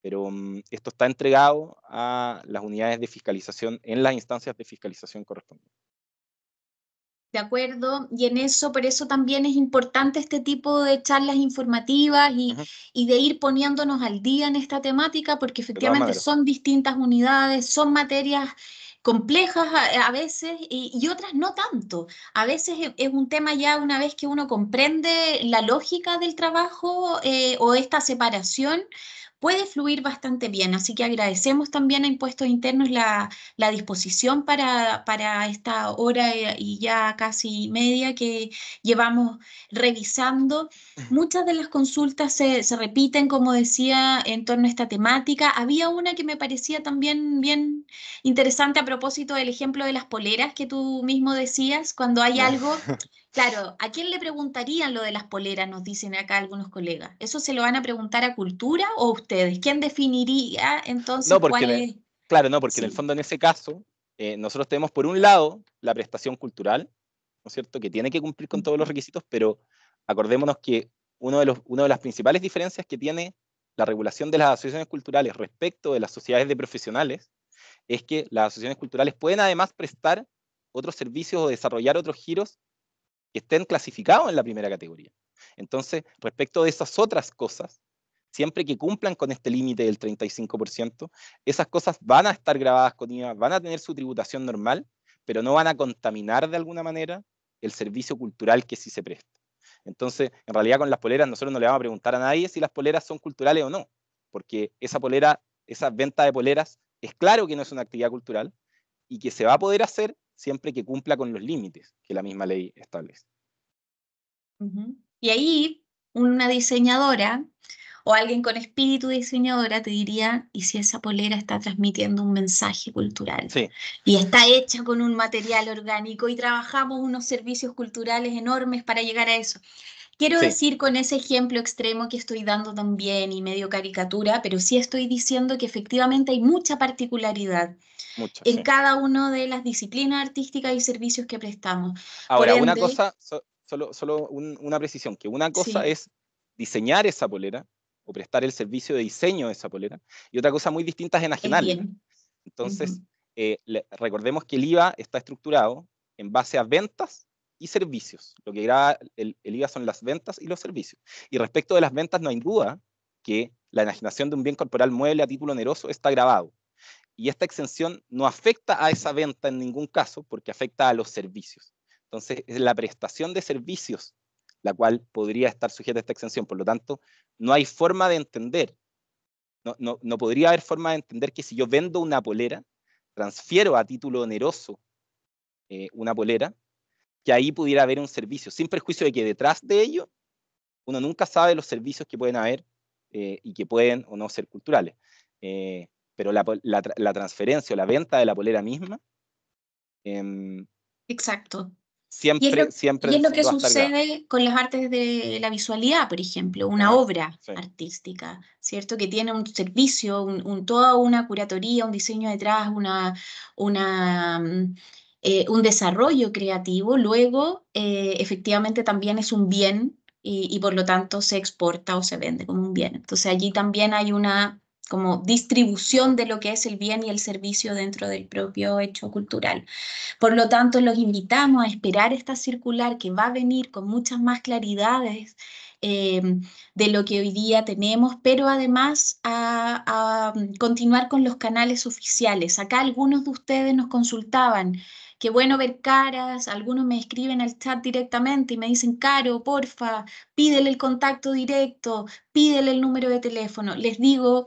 pero mm, esto está entregado a las unidades de fiscalización en las instancias de fiscalización correspondientes. De acuerdo, y en eso, por eso también es importante este tipo de charlas informativas y, y de ir poniéndonos al día en esta temática, porque efectivamente son distintas unidades, son materias complejas a, veces y, otras no tanto. A veces e, es, un tema ya una vez que uno comprende la lógica del trabajo eh, o esta separación puede fluir bastante bien. Así que agradecemos también a Impuestos Internos la, disposición para, para, esta hora eh, y ya casi media que llevamos revisando. Muchas de las consultas se, se repiten, como decía, en torno a esta temática. Había una que me parecía también bien interesante a propósito del ejemplo de las poleras que tú mismo decías, cuando hay algo Claro, ¿a quién le preguntarían lo de las poleras? Nos dicen acá algunos colegas. ¿Eso se lo van a preguntar a Cultura o a ustedes? ¿Quién definiría entonces cuál es? claro, no, porque en el fondo en ese caso eh, nosotros tenemos por un lado la prestación cultural, ¿no es cierto?, que tiene que cumplir con todos los requisitos, pero acordémonos que uno de los, una de las principales diferencias que tiene la regulación de las asociaciones culturales respecto de las sociedades de profesionales es que las asociaciones culturales pueden además prestar otros servicios o desarrollar otros giros que estén clasificados en la primera categoría. Entonces, respecto de esas otras cosas, siempre que cumplan con este límite del 35%, esas cosas van a estar grabadas con IVA, van a tener su tributación normal, pero no van a contaminar de alguna manera el servicio cultural que sí se presta. Entonces, en realidad con las poleras nosotros no le vamos a preguntar a nadie si las poleras son culturales o no, porque esa polera, esa venta de poleras, es claro que no es una actividad cultural, y que se va a poder hacer siempre que cumpla con los límites que la misma ley establece. Y ahí una diseñadora o alguien con espíritu diseñadora te diría, ¿y si esa polera está transmitiendo un mensaje cultural? Sí. Y está hecha con un material orgánico y trabajamos unos servicios culturales enormes para llegar a eso. Quiero decir con ese ejemplo extremo que estoy dando también y medio caricatura, pero sí estoy diciendo que efectivamente hay mucha particularidad en cada una de las disciplinas artísticas y servicios que prestamos. Ahora, una cosa, solo, solo una precisión, que una cosa es diseñar esa polera o prestar el servicio de diseño de esa polera y otra cosa muy distinta es enajenarla. Entonces, eh, recordemos que el IVA está estructurado en base a ventas y servicios. Lo que graba el, IVA son las ventas y los servicios. Y respecto de las ventas, no hay duda que la enajenación de un bien corporal mueble a título oneroso está grabado. Y esta exención no afecta a esa venta en ningún caso, porque afecta a los servicios. Entonces, es la prestación de servicios la cual podría estar sujeta a esta exención. Por lo tanto, no hay forma de entender, no, podría haber forma de entender que si yo vendo una polera, transfiero a título oneroso eh, una polera, que ahí pudiera haber un servicio, sin perjuicio de que detrás de ello uno nunca sabe los servicios que pueden haber eh, y que pueden o no ser culturales. Eh, pero la, transferencia o la venta de la polera misma. Em, Exacto. Siempre, lo, siempre. es lo que sucede con las artes de la visualidad, por ejemplo, una obra artística, ¿cierto? Que tiene un servicio, un, toda una curatoría, un diseño detrás, una. una mm, eh, un desarrollo creativo, luego eh, efectivamente también es un bien y, por lo tanto se exporta o se vende como un bien. Entonces allí también hay una como distribución de lo que es el bien y el servicio dentro del propio hecho cultural. Por lo tanto, los invitamos a esperar esta circular que va a venir con muchas más claridades eh, de lo que hoy día tenemos, pero además a continuar con los canales oficiales. Acá algunos de ustedes nos consultaban Qué bueno ver caras, algunos me escriben al chat directamente y me dicen, Caro, porfa, pídele el contacto directo, pídele el número de teléfono. Les digo,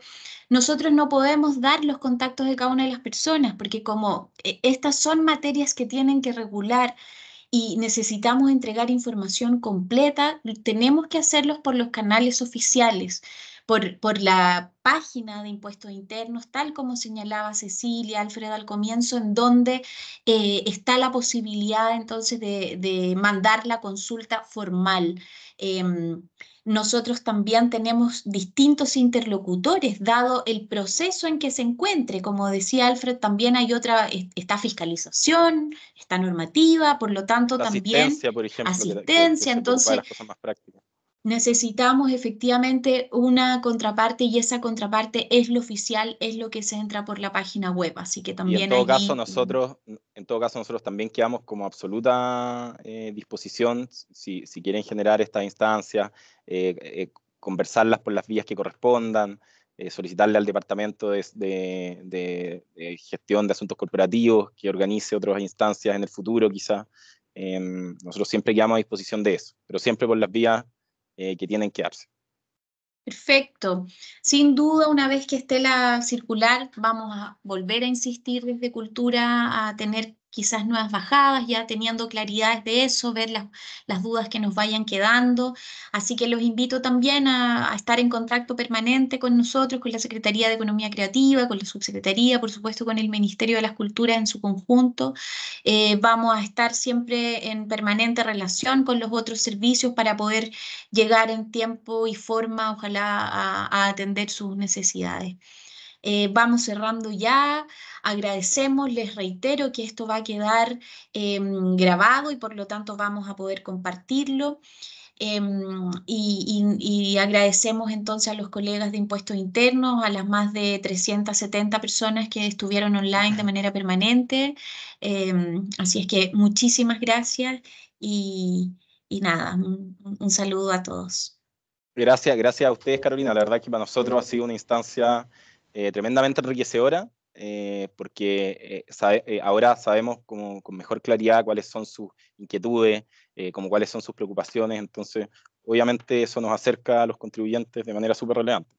nosotros no podemos dar los contactos de cada una de las personas, porque como e, estas son materias que tienen que regular y necesitamos entregar información completa, tenemos que hacerlos por los canales oficiales por, la página de impuestos internos, tal como señalaba Cecilia, Alfredo al comienzo, en donde eh, está la posibilidad entonces de, mandar la consulta formal. Em, nosotros también tenemos distintos interlocutores, dado el proceso en que se encuentre. Como decía Alfred, también hay otra, está fiscalización, está normativa, por lo tanto también asistencia, por ejemplo, asistencia. entonces, necesitamos efectivamente una contraparte y esa contraparte es lo oficial, es lo que se entra por la página web, así que también... en todo, caso, nosotros, en todo caso nosotros también quedamos como absoluta eh, disposición, si, quieren generar estas instancias, eh, eh, conversarlas por las vías que correspondan, solicitarle al Departamento de, de, Gestión de Asuntos Corporativos que organice otras instancias en el futuro quizá. Em, nosotros siempre quedamos a disposición de eso, pero siempre por las vías eh, que tienen que darse. Perfecto. Sin duda, una vez que esté la circular, vamos a volver a insistir desde Cultura a tener quizás nuevas bajadas, ya teniendo claridades de eso, ver las, dudas que nos vayan quedando. Así que los invito también a, estar en contacto permanente con nosotros, con la Secretaría de Economía Creativa, con la Subsecretaría, por supuesto con el Ministerio de las Culturas en su conjunto. Eh, vamos a estar siempre en permanente relación con los otros servicios para poder llegar en tiempo y forma, ojalá, a atender sus necesidades. Eh, vamos cerrando ya, agradecemos, les reitero que esto va a quedar em, grabado y por lo tanto vamos a poder compartirlo. Em, y, agradecemos entonces a los colegas de impuestos internos, a las más de 370 personas que estuvieron online de manera permanente. Em, así es que muchísimas gracias y, nada, un, saludo a todos. Gracias, gracias a ustedes Carolina. La verdad que para nosotros ha sido una instancia eh, tremendamente enriquecedora, eh, porque eh, eh, ahora sabemos con mejor claridad cuáles son sus inquietudes, como cuáles son sus preocupaciones, entonces obviamente eso nos acerca a los contribuyentes de manera súper relevante.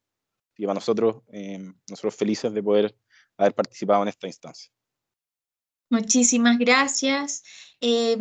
Y para nosotros, nosotros felices de poder haber participado en esta instancia. Muchísimas gracias. Eh,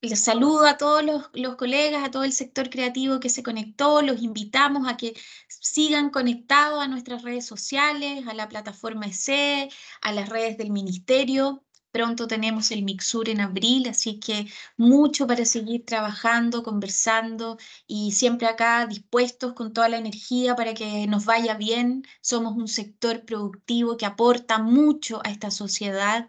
les saludo a todos los, colegas, a todo el sector creativo que se conectó. Los invitamos a que sigan conectados a nuestras redes sociales, a la plataforma EC, a las redes del ministerio. Pronto tenemos el Mixur en abril, así que mucho para seguir trabajando, conversando y siempre acá dispuestos con toda la energía para que nos vaya bien. Somos un sector productivo que aporta mucho a esta sociedad.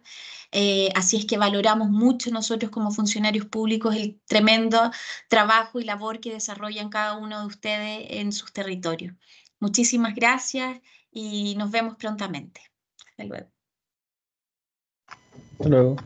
Eh, así es que valoramos mucho nosotros como funcionarios públicos el tremendo trabajo y labor que desarrollan cada uno de ustedes en sus territorios. Muchísimas gracias y nos vemos prontamente. Hasta Hello